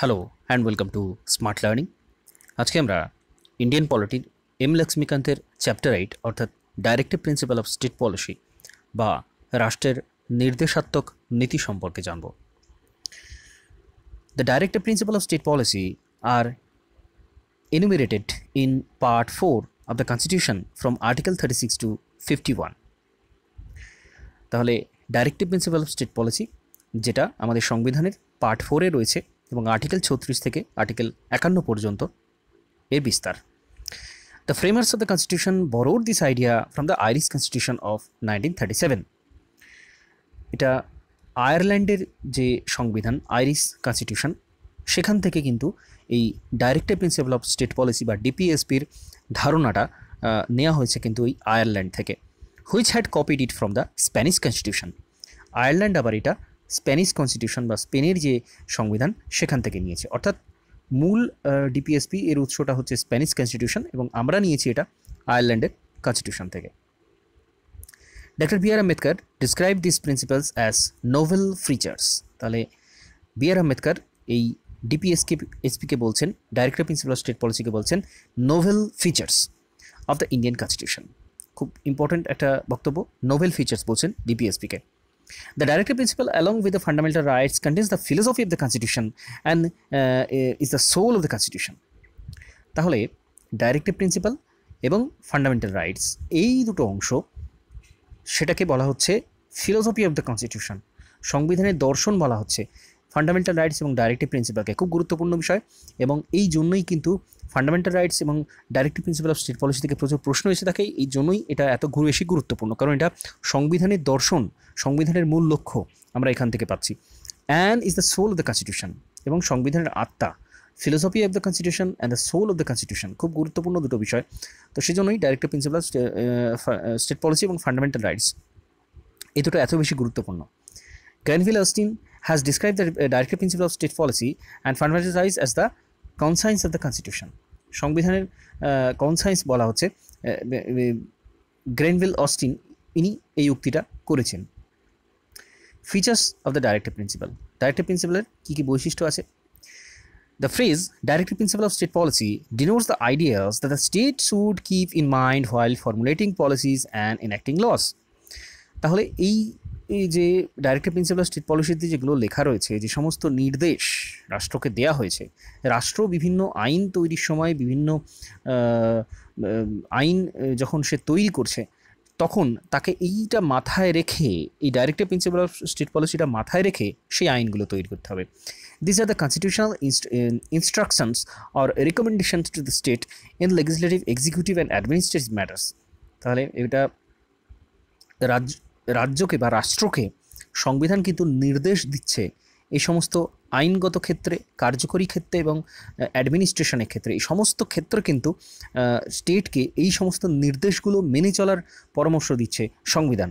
Hello and welcome to smart learning আজকে আমরা Indian পলিটির এম লক্ষ্মীকান্তের চ্যাপ্টার এইট অর্থাৎ directive principle of state policy বা রাষ্ট্রের নির্দেশাত্মক নীতি সম্পর্কে জানব the directive principle of state policy are in part four of the constitution from constitution thirty six to fifty one তাহলে directive principle of state policy যেটা আমাদের সংবিধানের পার্ট ফোরে রয়েছে এবং আর্টিকেল ছত্রিশ থেকে আর্টিকেল একান্ন পর্যন্ত এর বিস্তার the framers of the constitution borrowed this idea from the Irish constitution of nineteen thirty seven এটা আয়ারল্যান্ডের যে সংবিধান আইরিশ কনস্টিটিউশন সেখান থেকে কিন্তু এই directive principle of state policy বা ডিপিএসপির ধারণাটা নেওয়া হয়েছে কিন্তু এই আয়ারল্যান্ড থেকে which had copied it from the Spanish constitution Ireland আবার এটা স্প্যানিশ কনস্টিটিউশন বা স্পেনের যে সংবিধান সেখান থেকে নিয়েছে অর্থাৎ মূল ডিপিএসপি এর উৎসটা হচ্ছে স্প্যানিশ কনস্টিটিউশন এবং আমরা নিয়েছি এটা আয়ারল্যান্ডের কনস্টিটিউশন থেকে doctor B R Ambedkar describe this principles as novel features তাহলে বি আর আম্বেদকর এই ডিপিএসকে এসপিকে বলছেন ডাইরেক্টর প্রিন্সিপাল অফ স্টেট পলিসিকে বলছেন novel features of the Indian constitution খুব ইম্পর্ট্যান্ট একটা বক্তব্য নোভেল ফিচার্স বলছেন ডিপিএসপিকে The directive principle, along with the fundamental rights, contains the philosophy of the Constitution and uh, is the soul of the Constitution. তাহলে directive principal এবং fundamental rights এই দুটো অংশ সেটাকে বলা হচ্ছে ফিলোসফি অফ দ্য কনস্টিটিউশন সংবিধানের দর্শন বলা হচ্ছে ফান্ডামেন্টাল রাইটস এবং ডাইরেক্টিভ প্রিন্সিপালকে খুব গুরুত্বপূর্ণ বিষয় এবং এই জন্যই কিন্তু ফান্ডামেন্টাল রাইটস এবং directive principle of state policy থেকে প্রচুর প্রশ্ন এসে থাকে এই জন্যই এটা এত বেশি গুরুত্বপূর্ণ কারণ এটা সংবিধানের দর্শন সংবিধানের মূল লক্ষ্য আমরা এখান থেকে পাচ্ছি and is the soul of the constitution এবং সংবিধানের আত্মা philosophy of the constitution and the soul of the constitution খুব গুরুত্বপূর্ণ দুটো বিষয় তো সেজন্যই directive principle of state policy এবং ফান্ডামেন্টাল রাইটস এই দুটো এত বেশি গুরুত্বপূর্ণ Granville Austin has described the directive principle of state policy and fundamental rights as the conscience of the constitution সংবিধানের কনসাইন্স বলা হচ্ছে গ্রেনভিল অস্টিন ইনি এই উক্তিটা করেছেন features of the directive principle ডাইরেক্টিভ প্রিন্সিপালের কী কী বৈশিষ্ট্য আছে The phrase directive principle of state policy denotes the ideas that the state should keep in mind while formulating policies and enacting laws তাহলে এই এই যে ডাইরেক্টর প্রিন্সিপাল স্টেট পলিসিতে যেগুলো লেখা রয়েছে যে সমস্ত নির্দেশ রাষ্ট্রকে দেয়া হয়েছে রাষ্ট্র বিভিন্ন আইন তৈরির সময় বিভিন্ন আইন যখন সে তৈরি করছে তখন তাকে এইটা মাথায় রেখে এই ডাইরেক্টর প্রিন্সিপাল অফ স্টেট পলিসিটা মাথায় রেখে সেই আইনগুলো তৈরি করতে হবে this are the constitutional instructions or recommendations to the state in legislative executive and administrative matters তাহলে এটা রাজ্য রাজ্যকে বা রাষ্ট্রকে সংবিধান কিন্তু নির্দেশ দিচ্ছে এই সমস্ত আইনগত ক্ষেত্রে কার্যকরী ক্ষেত্রে এবং অ্যাডমিনিস্ট্রেশনের ক্ষেত্রে এই সমস্ত ক্ষেত্র কিন্তু স্টেটকে এই সমস্ত নির্দেশগুলো মেনে চলার পরামর্শ দিচ্ছে সংবিধান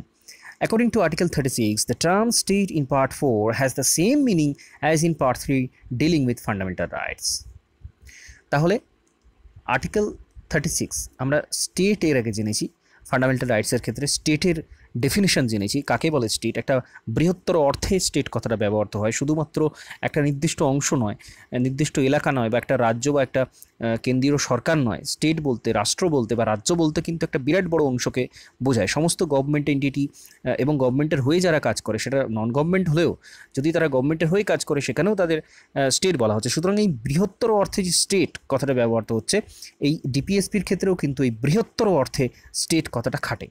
according to article thirty six the term state in part four has the same meaning as in part three dealing with fundamental rights তাহলে আর্টিকেল থার্টি সিক্স আমরা স্টেট এর আগে জেনেছি ফান্ডামেন্টাল রাইটসের ক্ষেত্রে স্টেটের ডেফিনেশন জেনেছি কাকে বলে স্টেট একটা বৃহত্তর অর্থে স্টেট কথাটা ব্যবহৃত হয় শুধুমাত্র একটা নির্দিষ্ট অংশ নয় নির্দিষ্ট এলাকা নয় বা একটা রাজ্য বা একটা কেন্দ্রীয় সরকার নয় স্টেট বলতে রাষ্ট্র বলতে বা রাজ্য বলতে কিন্তু একটা বিরাট বড় অংশকে বোঝায় সমস্ত গভর্নমেন্ট এন্টিটি এবং গভর্নমেন্টের হয়ে যারা কাজ করে সেটা নন গভর্নমেন্ট হলেও যদি তারা গভর্নমেন্টের হয়ে কাজ করে সেখানেও তাদের স্টেট বলা হচ্ছে সুতরাং এই বৃহত্তর অর্থে যে স্টেট কথাটা ব্যবহৃত হচ্ছে এই ডিপিএসপির ক্ষেত্রেও কিন্তু এই বৃহত্তর অর্থে স্টেট কথাটা খাটে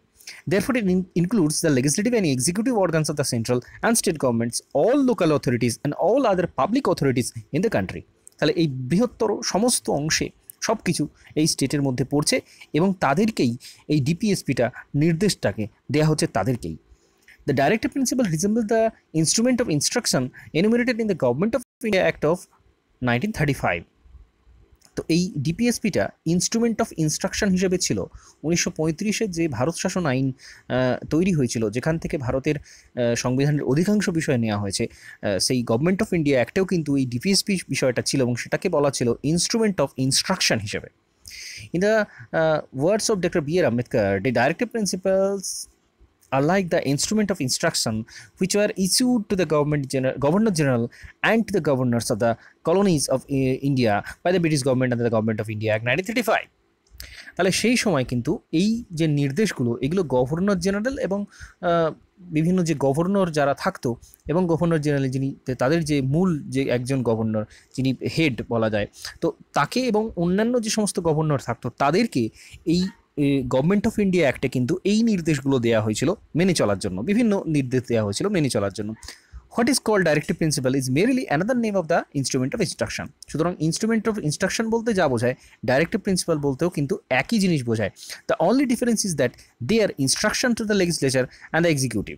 Therefore, it in includes the legislative and executive organs of the central and state governments, all local authorities, and all other public authorities in the country. তাহলে এই বৃহত্তর সমস্ত অংশে সব কিছু এই স্টেটের মধ্যে পড়ছে এবং তাদেরকেই এই ডিপিএসপিটা নির্দেশটাকে দেয়া হচ্ছে তাদেরকেই the principle resemble the instrument of instruction enumerated in the government of India act of nineteen thirty five তো এই ডিপিএসপিটা ইনস্ট্রুমেন্ট অফ ইনস্ট্রাকশন হিসেবে ছিল উনিশশো পঁয়ত্রিশের যে ভারত শাসন আইন তৈরি হয়েছিল যেখান থেকে ভারতের সংবিধানের অধিকাংশ বিষয় নেওয়া হয়েছে সেই গভর্নমেন্ট অফ ইন্ডিয়া অ্যাক্টেও কিন্তু এই ডিপিএসপি বিষয়টা ছিল এবং সেটাকে বলা ছিল ইনস্ট্রুমেন্ট অফ ইনস্ট্রাকশন হিসেবে in the words of doctor B R Ambedkar the directive principles unlike the instrument of instruction which were issued to the government general, governor general and to the governors of the colonies of uh, India by the British government and the government of India Act 1935 তাহলে সেই সময় কিন্তু এই যে নির্দেশগুলো এগুলো governor general এবং বিভিন্ন যে গভর্নর যারা থাকতো এবং গভর্নর জেনারেল যিনি তাদের যে মূল যে একজন গভর্নর যিনি হেড বলা যায় তো তাকে এবং অন্যান্য যে সমস্ত গভর্নর থাকতো তাদেরকে এই গভর্নমেন্ট অফ ইন্ডিয়া অ্যাক্টে কিন্তু এই নির্দেশগুলো দেওয়া হয়েছিল মেনে চলার জন্য বিভিন্ন নির্দেশ দেওয়া হয়েছিল মেনে চলার জন্য what is call directive principle is merely another name of the instrument of instruction সুতরাং ইনস্ট্রুমেন্ট অফ ইনস্ট্রাকশন বলতে যা বোঝায় ডাইরেক্টিভ প্রিন্সিপাল বলতেও কিন্তু একই জিনিস বোঝায় the only difference is that they are instruction to the legislature and the executive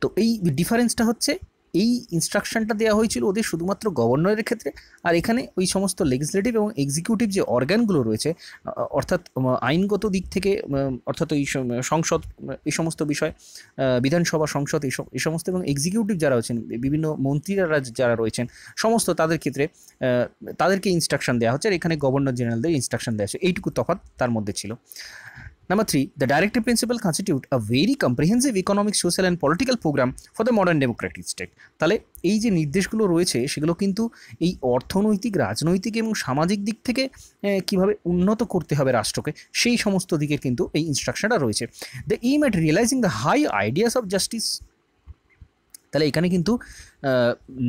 তো এই ডিফারেন্সটা হচ্ছে এই ইনস্ট্রাকশনটা দেওয়া হয়েছিল ওদের শুধুমাত্র গভর্নরের ক্ষেত্রে আর এখানে ওই সমস্ত লেজিসলেটিভ এবং এক্সিকিউটিভ যে অর্গানগুলো রয়েছে অর্থাৎ আইনগত দিক থেকে অর্থাৎ এই সংসদ এই সমস্ত বিষয় বিধানসভা সংসদ এই এই সমস্ত এবং এক্সিকিউটিভ যারা আছেন বিভিন্ন মন্ত্রীরা যারা রয়েছেন সমস্ত তাদের ক্ষেত্রে তাদেরকে ইনস্ট্রাকশন দেওয়া হচ্ছে আর এখানে গভর্নর জেনারেলদের ইনস্ট্রাকশন দেওয়া হচ্ছে এইটুকু তফাৎ তার মধ্যে ছিল Number three, the directive principle constitute a very comprehensive economic, social and political program for the modern democratic state. তাহলে এই যে নির্দেশগুলো রয়েছে সেগুলো কিন্তু এই অর্থনৈতিক রাজনৈতিক এবং সামাজিক দিক থেকে কিভাবে উন্নত করতে হবে রাষ্ট্রকে সেই সমস্ত দিকে কিন্তু এই ইনস্ট্রাকশনটা রয়েছে the aim at realising the high ideas of justice তাহলে এখানে কিন্তু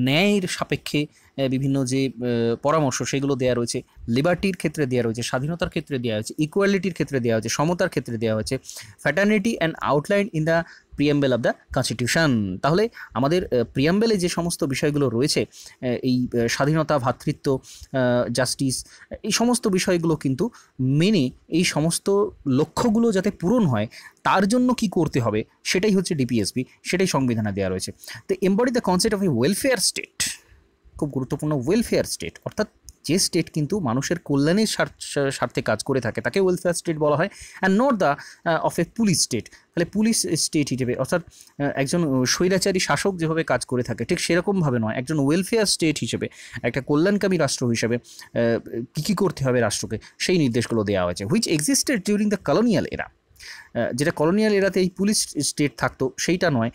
ন্যায়ের সাপেক্ষে বিভিন্ন যে পরামর্শ সেগুলো দেওয়া রয়েছে লিবার্টির ক্ষেত্রে দেওয়া রয়েছে স্বাধীনতার ক্ষেত্রে দেওয়া হয়েছে ইকুয়ালিটির ক্ষেত্রে দেওয়া হয়েছে সমতার ক্ষেত্রে দেওয়া হয়েছে fraternity and outline in the preamble of the constitution তাহলে আমাদের প্রিয়াম্বেলে যে সমস্ত বিষয়গুলো রয়েছে এই স্বাধীনতা ভ্রাতৃত্ব জাস্টিস এই সমস্ত বিষয়গুলো কিন্তু মেনে এই সমস্ত লক্ষ্যগুলো যাতে পূরণ হয় তার জন্য কি করতে হবে সেটাই হচ্ছে ডিপিএসপি সেটাই সংবিধানে দেওয়া রয়েছে তো embody the concept of a welfare state খুব গুরুত্বপূর্ণ ওয়েলফেয়ার স্টেট অর্থাৎ যে স্টেট কিন্তু মানুষের কল্যাণের স্বার্থে কাজ করে থাকে তাকে ওয়েলফেয়ার স্টেট বলা হয় and not the of a police state তাহলে পুলিশ স্টেট হিসেবে অর্থাৎ একজন স্বৈরাচারী শাসক যেভাবে কাজ করে থাকে ঠিক সেরকমভাবে নয় একজন ওয়েলফেয়ার স্টেট হিসেবে একটা কল্যাণকামী রাষ্ট্র হিসেবে কী কী করতে হবে রাষ্ট্রকে সেই নির্দেশগুলো দেওয়া হয়েছে which existed during the colonial এরা যেটা কলোনিয়াল এরাতে এই পুলিশ স্টেট থাকতো সেইটা নয়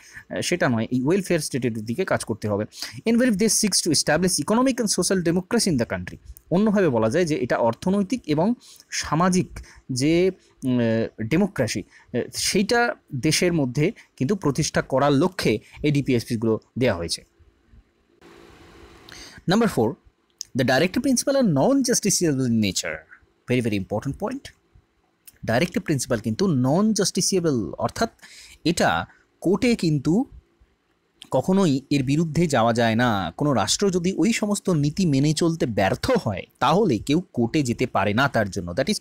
সেটা নয় এই ওয়েলফেয়ার স্টেটের দিকে কাজ করতে হবে involve they seeks to establish economic and social democracy in the country অন্যভাবে বলা যায় যে এটা অর্থনৈতিক এবং সামাজিক যে ডেমোক্রেসি সেইটা দেশের মধ্যে কিন্তু প্রতিষ্ঠা করার লক্ষ্যে এই ডিপিএসপিগুলো দেওয়া হয়েছে number four the direct principal are non justiciable nature very very important point directive principal কিন্তু নন জাস্টিসিয়েবল অর্থাৎ এটা কোর্টে কিন্তু কখনোই এর বিরুদ্ধে যাওয়া যায় না কোনো রাষ্ট্র যদি ওই সমস্ত নীতি মেনে চলতে ব্যর্থ হয় তাহলে কেউ কোর্টে যেতে পারে না তার জন্য that is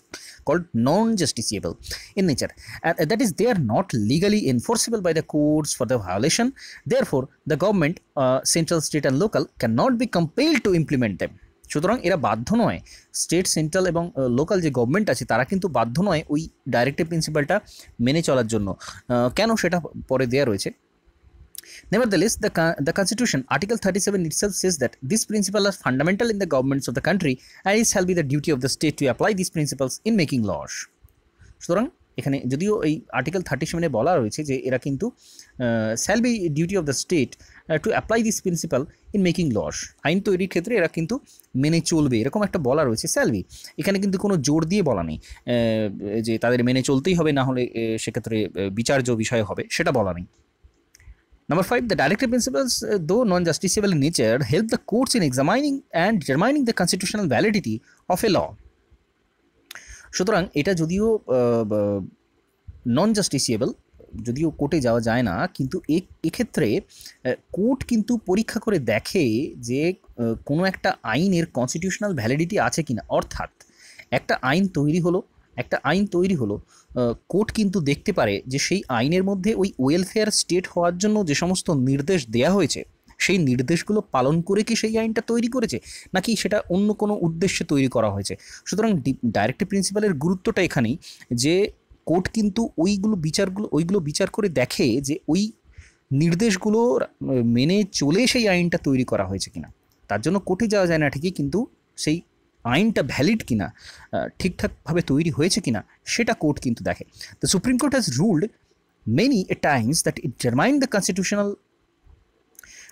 called non justiciable in nature that is they are not legally enforceable by the courts for the violation thereof the government central state and local can not be compel to implement them সুতরাং এরা বাধ্য নয় state central এবং local যে government আছে তারা কিন্তু বাধ্য নয় ওই ডাইরেক্টিভ প্রিন্সিপালটা মেনে চলার জন্য কেন সেটা পরে দেওয়া রয়েছে nevertheless the constitution article thirty seven itself says that this principal are fundamental in the governments of the country and it shall be the duty of the state to apply this principals in making laws সুতরাং এখানে যদিও এই article thirty সেভেনে বলা রয়েছে যে এরা কিন্তু shall be duty of the state to apply this principal in making laws আইন তৈরির ক্ষেত্রে এরা কিন্তু মেনে চলবে এরকম একটা বলা রয়েছে স্যালবি এখানে কিন্তু কোনো জোর দিয়ে বলা নেই যে তাদের মেনে চলতেই হবে না হলে সেক্ষেত্রে বিচার্য বিষয় হবে সেটা বলা নেই number five the director principals though non justiciable nature help help the courts examining and and the constitutional constitutional of a law সুতরাং এটা যদিও নন জাস্টিসিয়েবল যদিও কোর্টে যাওয়া যায় না কিন্তু এক্ষেত্রে কোর্ট কিন্তু পরীক্ষা করে দেখে যে কোনো একটা আইনের কনস্টিটিউশনাল ভ্যালিডিটি আছে কিনা অর্থাৎ একটা আইন তৈরি হলো একটা আইন তৈরি হলো কোর্ট কিন্তু দেখতে পারে যে সেই আইনের মধ্যে ওই ওয়েলফেয়ার স্টেট হওয়ার জন্য যে সমস্ত নির্দেশ দেয়া হয়েছে সেই নির্দেশগুলো পালন করে কি সেই আইনটা তৈরি করেছে নাকি সেটা অন্য কোনো উদ্দেশ্যে তৈরি করা হয়েছে সুতরাং ডাইরেক্ট প্রিন্সিপালের গুরুত্বটা এখানেই যে কোর্ট কিন্তু ওইগুলো বিচারগুলো ওইগুলো বিচার করে দেখে যে ওই নির্দেশগুলো মেনে চলে সেই আইনটা তৈরি করা হয়েছে কিনা তার জন্য কোর্টে যাওয়া যায় না ঠিকই কিন্তু সেই আইনটা ভ্যালিড কিনা ঠিকঠাকভাবে তৈরি হয়েছে কিনা সেটা কোর্ট কিন্তু দেখে the supreme court has ruled many a times that it determine the constitutional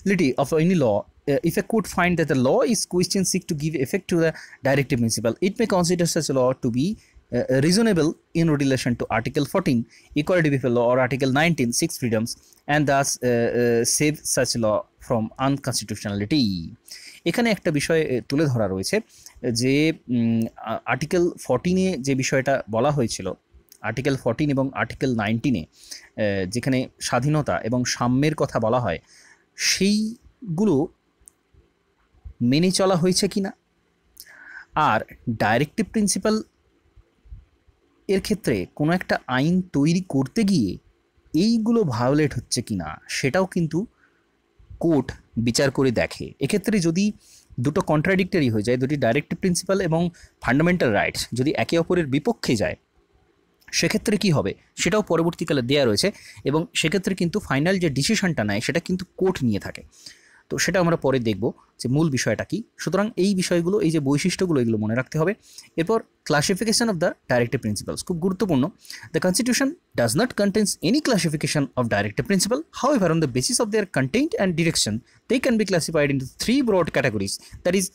applicability of any law uh, if a court find that the law is question seek to give effect to the directive principle it may consider such a law to be uh, reasonable in relation to article 14 equality before law or article 19 six freedoms and thus uh, uh, save such law from unconstitutionality এখানে একটা বিষয় তুলে ধরা রয়েছে যে article ফর্টিনে যে বিষয়টা বলা হয়েছিল আর্টিকেল ফর্টিন এবং আর্টিকেল নাইনটিনে যেখানে স্বাধীনতা এবং সাম্যের কথা বলা হয় সেইগুলো মেনে চলা হয়েছে কি না আর ডাইরেক্টিভ প্রিন্সিপাল এর ক্ষেত্রে কোনো একটা আইন তৈরি করতে গিয়ে এইগুলো ভায়োলেট হচ্ছে কি না সেটাও কিন্তু কোর্ট বিচার করে দেখে এক্ষেত্রে যদি দুটো কন্ট্রাডিক্টরি হয়ে যায় দুটি ডাইরেক্টিভ প্রিন্সিপাল এবং ফান্ডামেন্টাল রাইটস যদি একে অপরের বিপক্ষে যায় সেক্ষেত্রে কি হবে সেটাও পরবর্তীকালে দেয়া রয়েছে এবং সেক্ষেত্রে কিন্তু ফাইনাল যে ডিসিশনটা নেয় সেটা কিন্তু কোর্ট নিয়ে থাকে তো সেটা আমরা পরে দেখব যে মূল বিষয়টা কি সুতরাং এই বিষয়গুলো এই যে বৈশিষ্ট্যগুলো এগুলো মনে রাখতে হবে এরপর classification of the directive principals খুব গুরুত্বপূর্ণ the constitution does not contains any classification of directive principal however on the basis of their content and direction they can be classified in three broad categories that is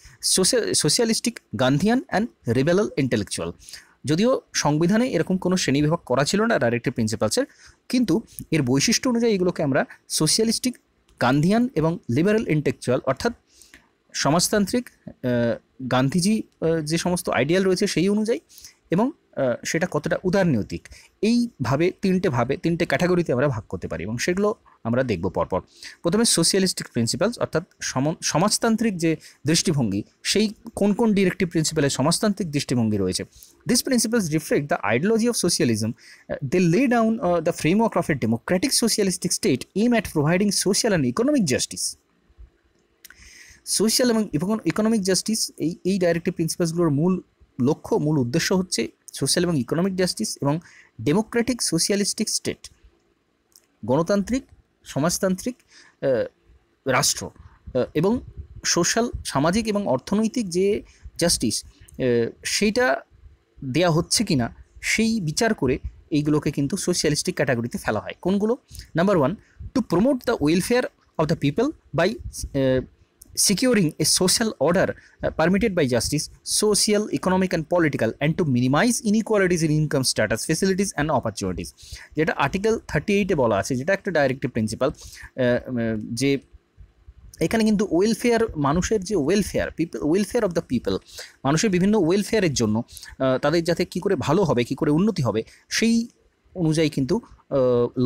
socialistic Gandhian and liberal intellectual যদিও সংবিধানে এরকম কোনো শ্রেণীবিভাগ করা ছিল না directive প্রিন্সিপালসের কিন্তু এর বৈশিষ্ট্য অনুযায়ী এগুলোকে আমরা সোশিয়ালিস্টিক গান্ধিয়ান এবং লিবারেল ইন্টেকচুয়াল অর্থাৎ সমাজতান্ত্রিক গান্ধীজি যে সমস্ত আইডিয়াল রয়েছে সেই অনুযায়ী এবং সেটা কতটা উদারনৈতিক এইভাবে তিনটে ভাবে তিনটে ক্যাটাগরিতে আমরা ভাগ করতে পারি এবং সেগুলো আমরা দেখব পরপর প্রথমে সোশিয়ালিস্টিক প্রিন্সিপালস অর্থাৎ সমাজতান্ত্রিক যে দৃষ্টিভঙ্গি সেই কোন কোন ডিরেক্টিভ প্রিন্সিপালের সমাজতান্ত্রিক দৃষ্টিভঙ্গি রয়েছে this principals reflect the ideology of socialism they lay down the framework of a democratic socialistic state aim at providing social and economic justice social এবং ইকোনমিক জাস্টিস এই এই ডাইরেক্টিভ প্রিন্সিপালসগুলোর মূল লক্ষ্য মূল উদ্দেশ্য হচ্ছে সোশ্যাল এবং ইকোনমিক জাস্টিস এবং ডেমোক্রেটিক সোশিয়ালিস্টিক স্টেট গণতান্ত্রিক সমাজতান্ত্রিক রাষ্ট্র এবং সোশ্যাল সামাজিক এবং অর্থনৈতিক যে জাস্টিস সেইটা দেয়া হচ্ছে কি না সেই বিচার করে এইগুলোকে কিন্তু সোশ্যালিস্টিক ক্যাটাগরিতে ফেলা হয় কোনগুলো number one to promote the welfare of the people by securing a social order uh, permitted by justice, social, economic and political and to minimize inequalities in income status, facilities and opportunities. যেটা article thirty এইটে বলা আছে যেটা একটা directive principle যে এখানে কিন্তু welfare মানুষের যে welfare people welfare of the people মানুষের বিভিন্ন ওয়েলফেয়ারের জন্য তাদের যাতে কি করে ভালো হবে কি করে উন্নতি হবে সেই অনুযায়ী কিন্তু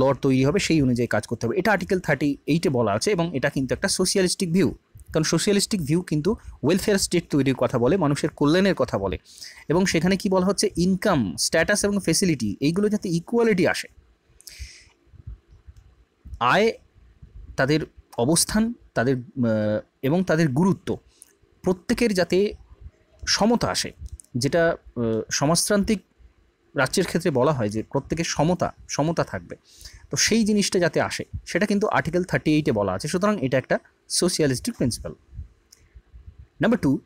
লর তৈরি হবে সেই অনুযায়ী কাজ করতে হবে এটা আর্টিকেল থার্টি এইটে বলা আছে এবং এটা কিন্তু একটা সোশিয়ালিস্টিক ভিউ কারণ সোশ্যালিস্টিক ভিউ কিন্তু ওয়েলফেয়ার স্টেট তৈরির কথা বলে মানুষের কল্যাণের কথা বলে এবং সেখানে কি বলা হচ্ছে ইনকাম স্ট্যাটাস এবং ফেসিলিটি এইগুলো যাতে ইকুয়ালিটি আসে আয় তাদের অবস্থান তাদের এবং তাদের গুরুত্ব প্রত্যেকের যাতে সমতা আসে যেটা সমাজতান্ত্রিক রাজ্যের ক্ষেত্রে বলা হয় যে প্রত্যেকের সমতা সমতা থাকবে তো সেই জিনিসটা যাতে আসে সেটা কিন্তু আর্টিকেল থার্টি এইটে বলা আছে সুতরাং এটা একটা socialistic principle. Number two,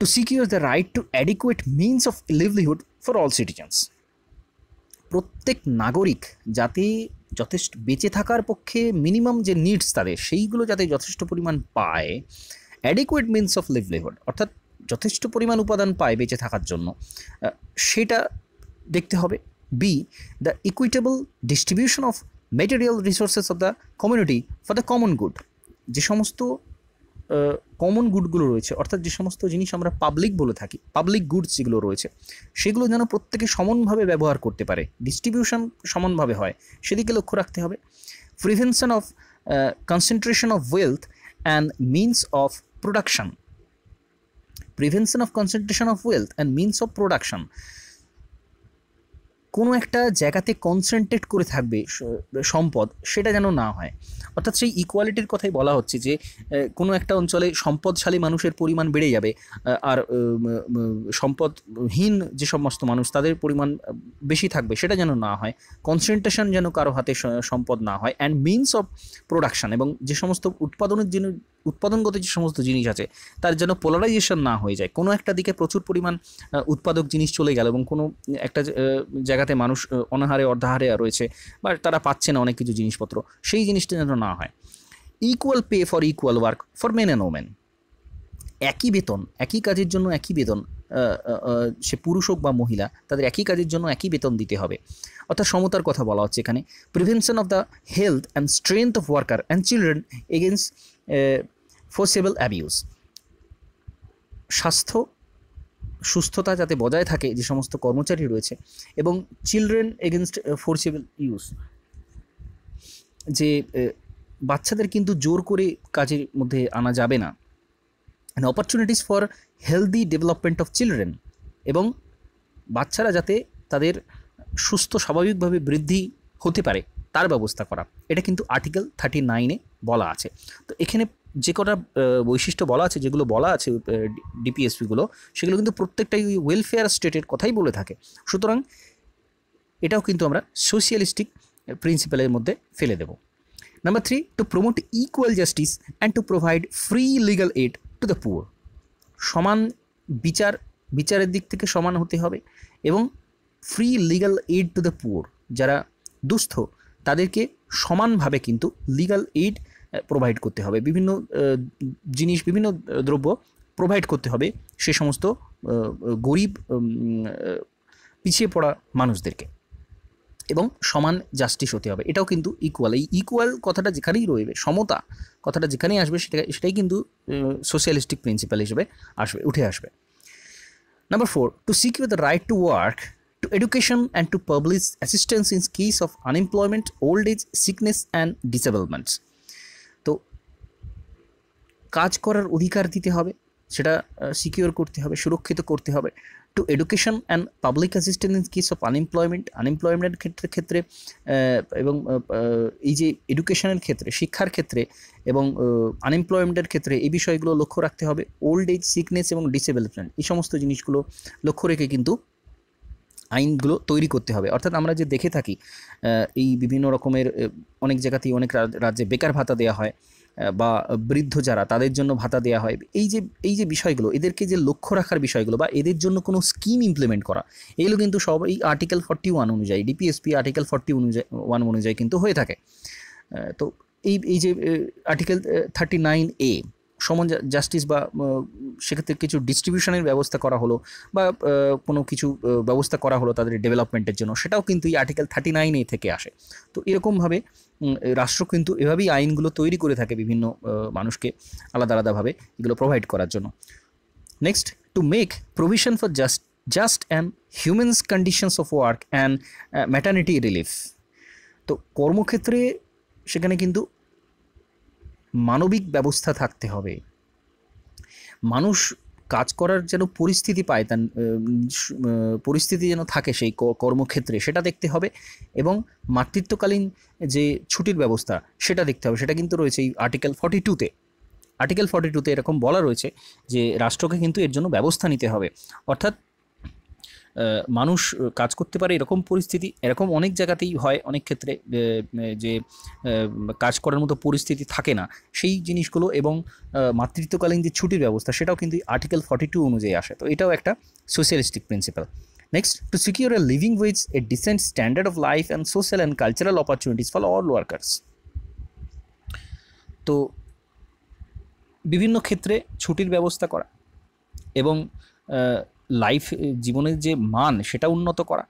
to secure the right to adequate means of livelihood for all citizens. প্রত্যেক নাগরিক যাতে যথেষ্ট বেঁচে থাকার পক্ষে মিনিমাম যে নিডস তাদের সেইগুলো যাতে যথেষ্ট পরিমাণ পায় অ্যাডিকুয়েট মিনস অফ লিভলিহুড অর্থাৎ যথেষ্ট পরিমাণ উপাদান পায় বেঁচে থাকার জন্য সেটা দেখতে হবে B the equitable distribution of material resources of the community for the common good যে সমস্ত কমন গুডগুলো রয়েছে অর্থাৎ যে সমস্ত জিনিস আমরা পাবলিক বলে থাকি পাবলিক গুডস যেগুলো রয়েছে সেগুলো যেন প্রত্যেকে সমানভাবে ব্যবহার করতে পারে ডিস্ট্রিবিউশন সমানভাবে হয় সেদিকে লক্ষ্য রাখতে হবে prevention of concentration of wealth and means of production prevention of concentration of wealth and means of production কোনো একটা জায়গাতে কনসেন্ট্রেট করে থাকবে সম্পদ সেটা যেন না হয় অর্থাৎ সেই ইকোয়ালিটির কথাই বলা হচ্ছে যে কোনো একটা অঞ্চলে সম্পদশালী মানুষের পরিমাণ বেড়ে যাবে আর সম্পদহীন যে সমস্ত মানুষ তাদের পরিমাণ বেশি থাকবে সেটা যেন না হয় কনসেন্ট্রেশন যেন কারো হাতে সম্পদ না হয় অ্যান্ড মিনস অফ প্রোডাকশান এবং যে সমস্ত উৎপাদনের জন্য উৎপাদনগত যে সমস্ত জিনিস আছে তার যেন পোলারাইজেশন না হয়ে যায় কোনো একটা দিকে প্রচুর পরিমাণ উৎপাদক জিনিস চলে গেল এবং কোনো একটা জায়গা হাতে মানুষ অনাহারে অর্ধাহারে রয়েছে বা তারা পাচ্ছে না অনেক কিছু জিনিসপত্র সেই জিনিসটা যেন না হয় equal pay for equal work for men and women একই বেতন একই কাজের জন্য একই বেতন সে পুরুষ হোক বা মহিলা তাদের একই কাজের জন্য একই বেতন দিতে হবে অর্থাৎ সমতার কথা বলা হচ্ছে এখানে prevention of the health and strength of worker and children against forcible abuse স্বাস্থ্য সুস্থতা যাতে বজায় থাকে যে সমস্ত কর্মচারী রয়েছে এবং চিলড্রেন এগেনস্ট ফোর্সেবল ইউজ যে uh, বাচ্চাদের কিন্তু জোর করে কাজের মধ্যে আনা যাবে না and opportunities for healthy development of children এবং বাচ্চারা যাতে তাদের সুস্থ স্বাভাবিকভাবে বৃদ্ধি হতে পারে তার ব্যবস্থা করা এটা কিন্তু আর্টিকেল থার্টি নাইনে বলা আছে তো এখানে যে কটা বৈশিষ্ট্য বলা আছে যেগুলো বলা আছে ডিপিএসপিগুলো সেগুলো কিন্তু প্রত্যেকটাই ওয়েলফেয়ার স্টেটের কথাই বলে থাকে সুতরাং এটাও কিন্তু আমরা সোশিয়ালিস্টিক প্রিন্সিপালের মধ্যে ফেলে দেব number three to promote equal justice and to provide free legal aid to the poor সমান বিচার বিচারের দিক থেকে সমান হতে হবে এবং free legal aid to the poor যারা দুস্থ তাদেরকে সমানভাবে কিন্তু লিগাল এইড প্রোভাইড করতে হবে বিভিন্ন জিনিস বিভিন্ন দ্রব্য প্রোভাইড করতে হবে সে সমস্ত গরিব পিছিয়ে পড়া মানুষদেরকে এবং সমান জাস্টিস হতে হবে এটাও কিন্তু ইকুয়াল এই ইকুয়াল কথাটা যেখানেই রয়েবে সমতা কথাটা যেখানেই আসবে সেটা সেটাই কিন্তু সোশ্যালিস্টিক প্রিন্সিপাল হিসেবে আসবে উঠে আসবে number four to secure the right to work to education and to public assistance in case of unemployment old age sickness and disablements কাজ করার অধিকার দিতে হবে সেটা সিকিওর করতে হবে সুরক্ষিত করতে হবে to education and public assistance in case of unemployment আনএমপ্লয়মেন্টের ক্ষেত্রে ক্ষেত্রে এবং এই যে এডুকেশনের ক্ষেত্রে শিক্ষার ক্ষেত্রে এবং আনএমপ্লয়মেন্টের ক্ষেত্রে এই বিষয়গুলো লক্ষ্য রাখতে হবে ওল্ড এজ সিকনেস এবং ডিসেবলমেন্ট এই সমস্ত জিনিসগুলো লক্ষ্য রেখে কিন্তু আইনগুলো তৈরি করতে হবে অর্থাৎ আমরা যে দেখে থাকি এই বিভিন্ন রকমের অনেক জায়গাতেই অনেক রাজ্যে বেকার ভাতা দেওয়া হয় বা বৃদ্ধ যারা তাদের জন্য ভাতা দেওয়া হয় এই যে এই যে বিষয়গুলো এদেরকে যে লক্ষ্য রাখার বিষয়গুলো বা এদের জন্য কোনো স্কিম ইমপ্লিমেন্ট করা এগুলো কিন্তু সব এই আর্টিকেল ফর্টি ওয়ান অনুযায়ী ডিপিএসপি আর্টিকেল ফর্টি অনুযায়ী ওয়ান অনুযায়ী কিন্তু হয়ে থাকে তো এই এই যে আর্টিকেল থার্টি নাইন এ সমান জাস্টিস বা সেক্ষেত্রে কিছু ডিস্ট্রিবিউশনের ব্যবস্থা করা হলো বা কোনো কিছু ব্যবস্থা করা হলো তাদের ডেভেলপমেন্টের জন্য সেটাও কিন্তু এই আর্টিকেল থার্টি নাইনে থেকে আসে তো এরকমভাবে রাষ্ট্র কিন্তু এভাবেই আইনগুলো তৈরি করে থাকে বিভিন্ন মানুষকে আলাদা আলাদাভাবে এগুলো প্রোভাইড করার জন্য next to make provision for just just and humans conditions of work and maternity relief তো কর্মক্ষেত্রে সেখানে কিন্তু মানবিক ব্যবস্থা থাকতে হবে মানুষ কাজ করার যেন পরিস্থিতি পায় তার পরিস্থিতি যেন থাকে সেই কর্মক্ষেত্রে সেটা দেখতে হবে এবং মাতৃত্বকালীন যে ছুটির ব্যবস্থা সেটা দেখতে হবে সেটা কিন্তু রয়েছে এই আর্টিকেল ফর্টি টুতে আর্টিকেল ফর্টি টুতে এরকম বলা রয়েছে যে রাষ্ট্রকে কিন্তু এর জন্য ব্যবস্থা নিতে হবে অর্থাৎ মানুষ কাজ করতে পারে এরকম পরিস্থিতি এরকম অনেক জায়গাতেই হয় অনেক ক্ষেত্রে যে কাজ করার মতো পরিস্থিতি থাকে না সেই জিনিসগুলো এবং মাতৃত্বকালীন যে ছুটির ব্যবস্থা সেটাও কিন্তু আর্টিকেল ফর্টি টু অনুযায়ী আসে তো এটাও একটা socialistic principal next to secure a living with a decent standard of life and social and cultural opportunities for all workers তো বিভিন্ন ক্ষেত্রে ছুটির ব্যবস্থা করা এবং লাইফ জীবনের যে মান সেটা উন্নত করা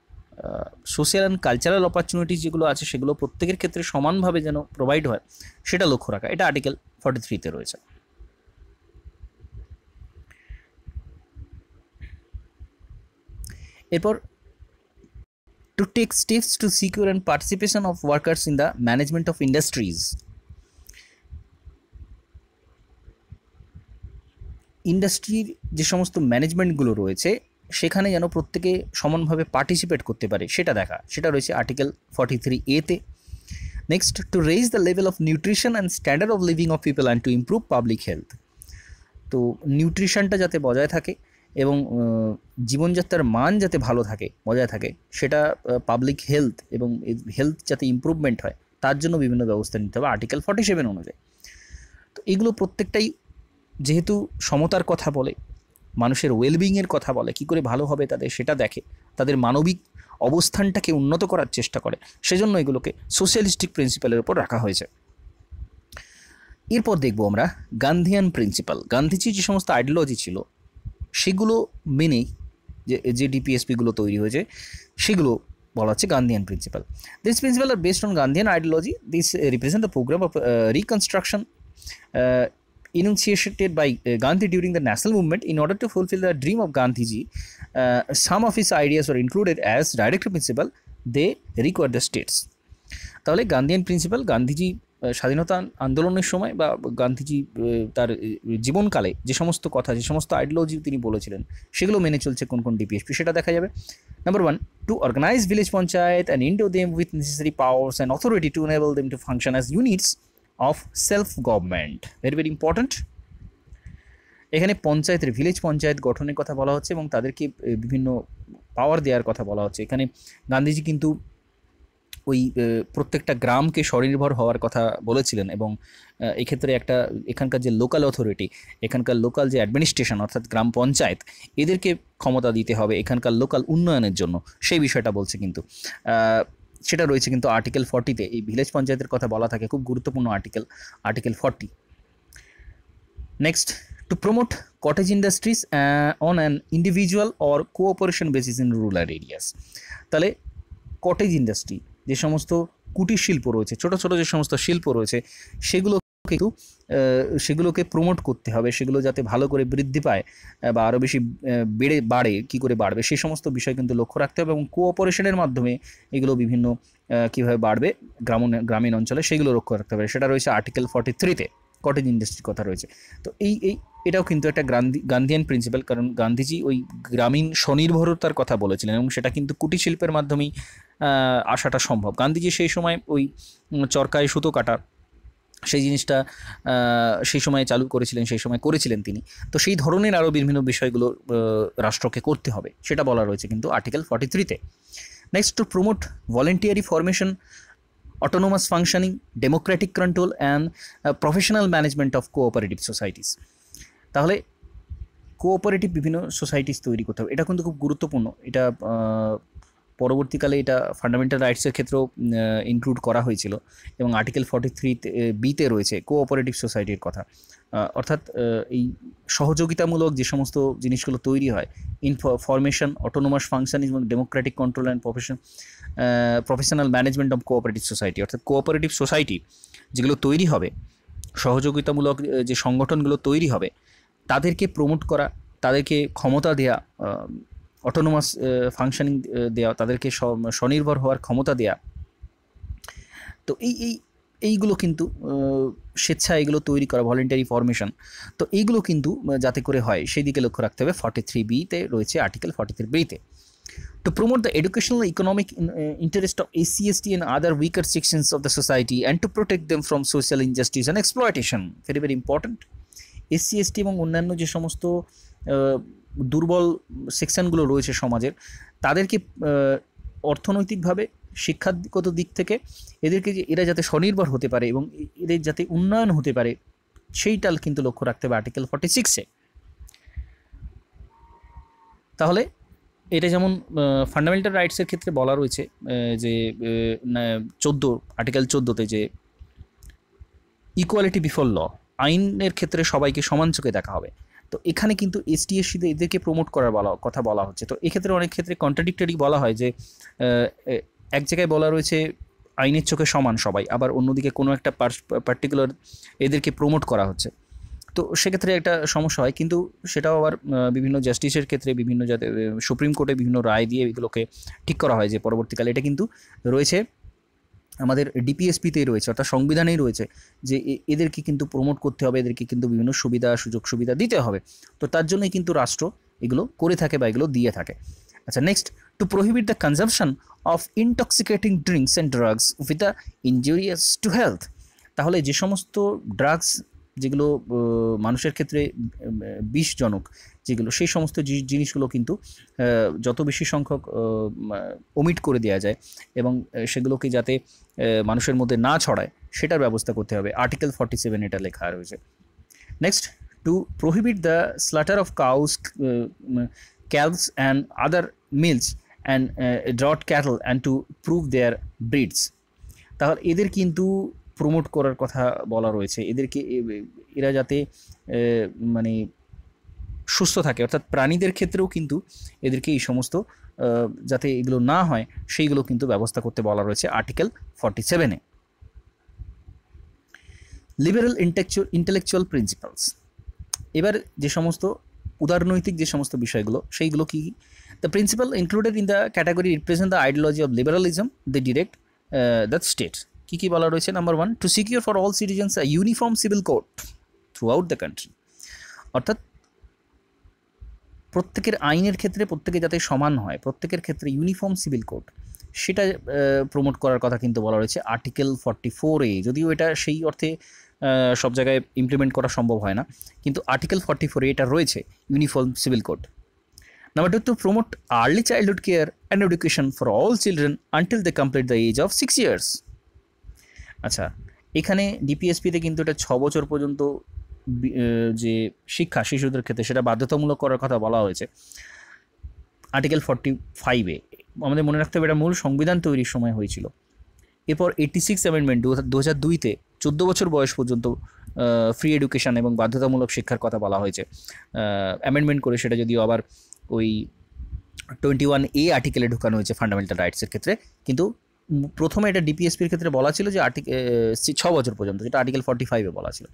সোশ্যাল অ্যান্ড কালচারাল অপরচুনিটি যেগুলো আছে সেগুলো প্রত্যেকের ক্ষেত্রে সমানভাবে যেন প্রোভাইড হয় সেটা লক্ষ্য রাখা এটা আর্টিকেল ফর্টি থ্রিতে রয়েছে এরপর to take steps to secure and participation of workers in the management of industries ইন্ডাস্ট্রির যে সমস্ত ম্যানেজমেন্টগুলো রয়েছে সেখানে যেন প্রত্যেকে সমানভাবে পার্টিসিপেট করতে পারে সেটা দেখা সেটা রয়েছে আর্টিকেল ফর্টি থ্রি এতে next to raise the level of nutrition and standard of living of people and to improve public health তো নিউট্রিশনটা যাতে বজায় থাকে এবং জীবনযাত্রার মান যাতে ভালো থাকে বজায় থাকে সেটা পাবলিক হেলথ এবং হেলথ যাতে ইম্প্রুভমেন্ট হয় তার জন্য বিভিন্ন ব্যবস্থা নিতে হবে আর্টিকেল ফর্টি সেভেন অনুযায়ী তো এগুলো প্রত্যেকটাই যেহেতু সমতার কথা বলে মানুষের ওয়েলবিংয়ের কথা বলে কি করে ভালো হবে তাদের সেটা দেখে তাদের মানবিক অবস্থানটাকে উন্নত করার চেষ্টা করে সেজন্য এগুলোকে সোশ্যালিস্টিক প্রিন্সিপালের উপর রাখা হয়েছে এরপর দেখব আমরা গান্ধিয়ান প্রিন্সিপাল গান্ধীজি যে সমস্ত আইডিওলজি ছিল সেগুলো মেনেই যে যে ডিপিএসপিগুলো তৈরি হয়েছে সেগুলো বলা হচ্ছে Gandhian principal this principal are based on Gandhian ideology this represent the program of reconstruction enunciated by uh, Gandhi during the national movement. In order to fulfill the dream of Gandhiji, uh, some of his ideas were included as directive principle, they require the states. তাহলে গান্ধিয়ান principal Gandhiji স্বাধীনতা আন্দোলনের সময় বা Gandhiji uh, তার জীবনকালে যে সমস্ত কথা যে সমস্ত আইডিওলজি তিনি বলেছিলেন সেগুলো মেনে চলছে কোন কোন ডিপিএসপি সেটা দেখা যাবে number one to organise village panchayat and endow them with necessary powers and authority to enable them to function as units of self government very very important এখানে পঞ্চায়েতের ভিলেজ পঞ্চায়েত গঠনের কথা বলা হচ্ছে এবং তাদেরকে বিভিন্ন পাওয়ার দেওয়ার কথা বলা হচ্ছে এখানে গান্ধীজি কিন্তু ওই প্রত্যেকটা গ্রামকে স্বনির্ভর হওয়ার কথা বলেছিলেন এবং এক্ষেত্রে একটা এখানকার যে লোকাল অথরিটি এখানকার লোকাল যে অ্যাডমিনিস্ট্রেশন অর্থাৎ গ্রাম পঞ্চায়েত এদেরকে ক্ষমতা দিতে হবে এখানকার লোকাল উন্নয়নের জন্য সেই বিষয়টা বলছে কিন্তু সেটা রয়েছে কিন্তু আর্টিকেল ফর্টিতে এই ভিলেজ পঞ্চায়েতের কথা বলা থাকে খুব গুরুত্বপূর্ণ article article forty next to promote cottage industries on an individual or cooperation basis in rural areas তাহলে কটেজ ইন্ডাস্ট্রি যে সমস্ত কুটির শিল্প রয়েছে ছোট ছোট যে সমস্ত শিল্প রয়েছে সেগুলো কিন্তু সেগুলোকে প্রমোট করতে হবে সেগুলো যাতে ভালো করে বৃদ্ধি পায় বা আরও বেশি বেড়ে বাড়ে কি করে বাড়বে সেই সমস্ত বিষয় কিন্তু লক্ষ্য রাখতে হবে এবং কোঅপারেশনের মাধ্যমে এগুলো বিভিন্ন কীভাবে বাড়বে গ্রাম গ্রামীণ অঞ্চলে সেগুলো লক্ষ্য রাখতে হবে সেটা রয়েছে আর্টিকেল ফর্টি থ্রিতে কটেজ ইন্ডাস্ট্রির কথা রয়েছে তো এই এই এটাও কিন্তু একটা গান্ধী গান্ধিয়ান প্রিন্সিপাল কারণ গান্ধীজি ওই গ্রামীণ স্বনির্ভরতার কথা বলেছিলেন এবং সেটা কিন্তু কুটির শিল্পের মাধ্যমেই আসাটা সম্ভব গান্ধীজি সেই সময় ওই চরকায় সুতো কাটা সেই জিনিসটা সেই সময় চালু করেছিলেন সেই সময় করেছিলেন তিনি তো সেই ধরনের আরও বিভিন্ন বিষয়গুলো রাষ্ট্রকে করতে হবে সেটা বলা রয়েছে কিন্তু আর্টিকেল ফর্টি থ্রিতে next to promote voluntary formation autonomous functioning democratic control and professional management of cooperative societies তাহলে কোঅপারেটিভ বিভিন্ন সোসাইটিস তৈরি করতে হবে এটা কিন্তু খুব গুরুত্বপূর্ণ এটা পরবর্তীকালে এটা ফান্ডামেন্টাল রাইটসের ক্ষেত্রেও ইনক্লুড করা হয়েছিল এবং আর্টিকেল ফর্টি থ্রি বিতে রয়েছে কোঅপারেটিভ সোসাইটির কথা অর্থাৎ এই সহযোগিতামূলক যে সমস্ত জিনিসগুলো তৈরি হয় ইনফরমেশন অটোনোমাস ফাংশন এবং democratic control and profession professional management of cooperative society অর্থাৎ কোঅপারেটিভ সোসাইটি যেগুলো তৈরি হবে সহযোগিতামূলক যে সংগঠনগুলো তৈরি হবে তাদেরকে প্রমোট করা তাদেরকে ক্ষমতা দেয়া অটোনোমাস ফাংশানিং uh, uh, দেওয়া তাদেরকে স্বনির্ভর হওয়ার ক্ষমতা দেয়া তো এই এই এইগুলো কিন্তু স্বেচ্ছা এগুলো তৈরি করা ভলেন্টারি ফরমেশন তো এইগুলো কিন্তু যাতে করে হয় সেই দিকে লক্ষ্য রাখতে হবে ফর্টি থ্রি বিতে রয়েছে আর্টিকেল ফর্টি থ্রি বিতে to promote the educational economic interest of SC SC ST and other weaker sections of the society and to protect them from social injustice and exploitation very very important SC ST এবং অন্যান্য যে সমস্ত দুর্বল সেকশানগুলো রয়েছে সমাজের তাদেরকে অর্থনৈতিকভাবে শিক্ষাগত দিক থেকে এদেরকে যে এরা যাতে স্বনির্ভর হতে পারে এবং এদের যাতে উন্নয়ন হতে পারে সেইটাল কিন্তু লক্ষ্য রাখতে হবে আর্টিকেল ফর্টি সিক্সে তাহলে এটা যেমন ফান্ডামেন্টাল রাইটসের ক্ষেত্রে বলা রয়েছে যে চোদ্দ আর্টিকেল চোদ্দোতে যে ইকুয়ালিটি বিফল ল আইনের ক্ষেত্রে সবাইকে সমান চোখে দেখা হবে তো এখানে কিন্তু এস টি সাথে এদেরকে প্রমোট করার বলা কথা বলা হচ্ছে তো এক্ষেত্রে অনেক ক্ষেত্রে কন্ট্রাডিক্টরি বলা হয় যে এক জায়গায় বলা রয়েছে আইনের চোখে সমান সবাই আবার অন্যদিকে কোনো একটা পার্টিকুলার এদেরকে প্রমোট করা হচ্ছে তো সেক্ষেত্রে একটা সমস্যা হয় কিন্তু সেটাও আবার বিভিন্ন জাস্টিসের ক্ষেত্রে বিভিন্ন যাতে সুপ্রিম কোর্টে বিভিন্ন রায় দিয়ে এগুলোকে ঠিক করা হয় যে পরবর্তীকালে এটা কিন্তু রয়েছে আমাদের ডিপিএসপিতেই রয়েছে অর্থাৎ সংবিধানেই রয়েছে যে এদেরকে কিন্তু প্রমোট করতে হবে এদেরকে কিন্তু বিভিন্ন সুবিধা সুযোগ সুবিধা দিতে হবে তো তার জন্যই কিন্তু রাষ্ট্র এগুলো করে থাকে বা এগুলো দিয়ে থাকে আচ্ছা next to prohibit the consumption of intoxicating drinks and drugs with the injurious to health তাহলে যে সমস্ত ড্রাগস যেগুলো মানুষের ক্ষেত্রে বিষজনক যেগুলো সেই সমস্ত জিনিসগুলো কিন্তু যত বেশি সংখ্যক ওমিট করে দেওয়া যায় এবং সেগুলোকে যাতে মানুষের মধ্যে না ছড়ায় সেটার ব্যবস্থা করতে হবে আর্টিকেল ফর্টি সেভেন এটা লেখা রয়েছে next to prohibit the slaughter of cows calves and other milch and draught cattle and to prove their breeds তাহলে এদের কিন্তু প্রমোট করার কথা বলা রয়েছে এদেরকে এরা যাতে মানে সুস্থ থাকে অর্থাৎ প্রাণীদের ক্ষেত্রেও কিন্তু এদেরকে এই সমস্ত যাতে এগুলো না হয় সেইগুলো কিন্তু ব্যবস্থা করতে বলা রয়েছে আর্টিকেল ফর্টি সেভেনে লিবারেল ইন্টেকচুয়াল ইন্টেলেকচুয়াল প্রিন্সিপালস এবার যে সমস্ত উদারনৈতিক যে সমস্ত বিষয়গুলো সেইগুলো কি the principal included in the category represent the ideology of liberalism the direct the state কী কী বলা রয়েছে number one to secure for all citizens a uniform civil code throughout the country অর্থাৎ প্রত্যেকের আইনের ক্ষেত্রে প্রত্যেকে যাতে সমান হয় প্রত্যেকের ক্ষেত্রে ইউনিফর্ম সিভিল কোড সেটা প্রমোট করার কথা কিন্তু বলা রয়েছে আর্টিকেল ফর্টি ফোর এ যদিও এটা সেই অর্থে সব জায়গায় ইমপ্লিমেন্ট করা সম্ভব হয় না কিন্তু আর্টিকেল ফর্টি এ এটা রয়েছে uniform civil code number two to promote early childhood care and education for all children until the complete the age of six years আচ্ছা এখানে ডিপিএসপিতে কিন্তু এটা ছ বছর পর্যন্ত যে শিক্ষা শিশুদের ক্ষেত্রে সেটা বাধ্যতামূলক করার কথা বলা হয়েছে আর্টিকেল ফর্টি ফাইভে আমাদের মনে রাখতে হবে এটা মূল সংবিধান তৈরির সময় হয়েছিল এরপর এইটি সিক্স অ্যামেন্ডমেন্ট দু হাজার দুইতে চোদ্দো বছর বয়স পর্যন্ত ফ্রি এডুকেশান এবং বাধ্যতামূলক শিক্ষার কথা বলা হয়েছে অ্যামেন্ডমেন্ট করে সেটা যদিও আবার ওই টোয়েন্টি ওয়ান এ আর্টিকেলে ঢুকানো হয়েছে ফান্ডামেন্টাল রাইটসের ক্ষেত্রে কিন্তু প্রথমে এটা ডিপিএসপির ক্ষেত্রে বলা ছিল যে আর্টিকে ছ বছর পর্যন্ত যেটা আর্টিকেল ফর্টি ফাইভে বলা ছিল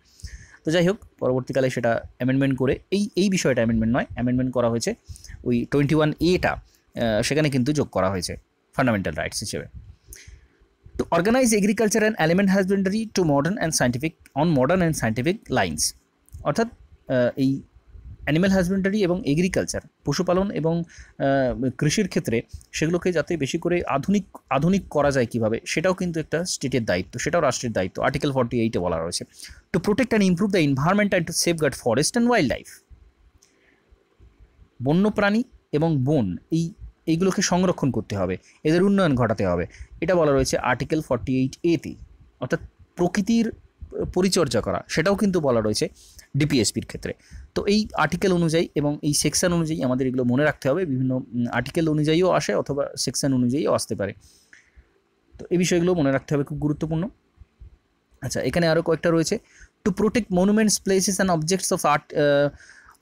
তো যাই হোক পরবর্তীকালে সেটা অ্যামেন্ডমেন্ট করে এই এই বিষয়টা অ্যামেন্ডমেন্ট নয় অ্যামেন্ডমেন্ট করা হয়েছে ওই টোয়েন্টি ওয়ান এটা সেখানে কিন্তু যোগ করা হয়েছে ফান্ডামেন্টাল রাইটস হিসেবে টু অর্গানাইজ এগ্রিকালচার অ্যান্ড অ্যালিমেন্ট husbandry to modern and scientific on modern and scientific lines অর্থাৎ এই অ্যানিম্যাল হাজবেন্ডারি এবং এগ্রিকালচার পশুপালন এবং কৃষির ক্ষেত্রে সেগুলোকে যাতে বেশি করে আধুনিক আধুনিক করা যায় কিভাবে সেটাও কিন্তু একটা স্টেটের দায়িত্ব সেটাও রাষ্ট্রের দায়িত্ব আর্টিকেল ফর্টি এইটে বলা রয়েছে to protect and improve the environment and to guard forest and wildlife বন্যপ্রাণী এবং বন এই এইগুলোকে সংরক্ষণ করতে হবে এদের উন্নয়ন ঘটাতে হবে এটা বলা রয়েছে আর্টিকেল ফর্টি এইট এতে অর্থাৎ প্রকৃতির পরিচর্যা করা সেটাও কিন্তু বলা রয়েছে ডিপিএসপির ক্ষেত্রে তো এই আর্টিকেল অনুযায়ী এবং এই সেকশান অনুযায়ী আমাদের এগুলো মনে রাখতে হবে বিভিন্ন আর্টিকেল অনুযায়ীও আসে অথবা সেকশান অনুযায়ীও আসতে পারে তো এই বিষয়গুলো মনে রাখতে হবে খুব গুরুত্বপূর্ণ আচ্ছা এখানে আরও কয়েকটা রয়েছে to protect monuments places and objects of art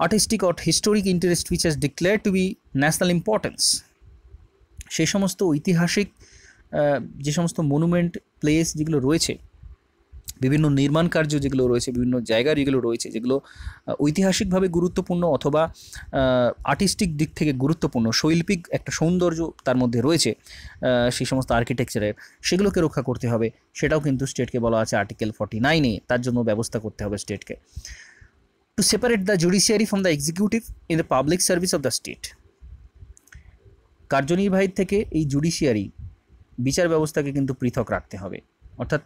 artistic or historic interest which has declare to be national importance সেই সমস্ত ঐতিহাসিক যে সমস্ত মনুমেন্ট প্লেস যেগুলো রয়েছে বিভিন্ন নির্মাণ কার্য যেগুলো রয়েছে বিভিন্ন জায়গার যেগুলো রয়েছে যেগুলো ঐতিহাসিকভাবে গুরুত্বপূর্ণ অথবা আর্টিস্টিক দিক থেকে গুরুত্বপূর্ণ শৈল্পিক একটা সৌন্দর্য তার মধ্যে রয়েছে সেই সমস্ত আর্কিটেকচারের সেগুলোকে রক্ষা করতে হবে সেটাও কিন্তু স্টেটকে বলা আছে আর্টিকেল ফর্টি নাইনে তার জন্য ব্যবস্থা করতে হবে স্টেটকে to separate the judiciary from the executive in the public service of the state কার্যনির্বাহী থেকে এই জুডিশিয়ারি বিচার ব্যবস্থাকে কিন্তু পৃথক রাখতে হবে অর্থাৎ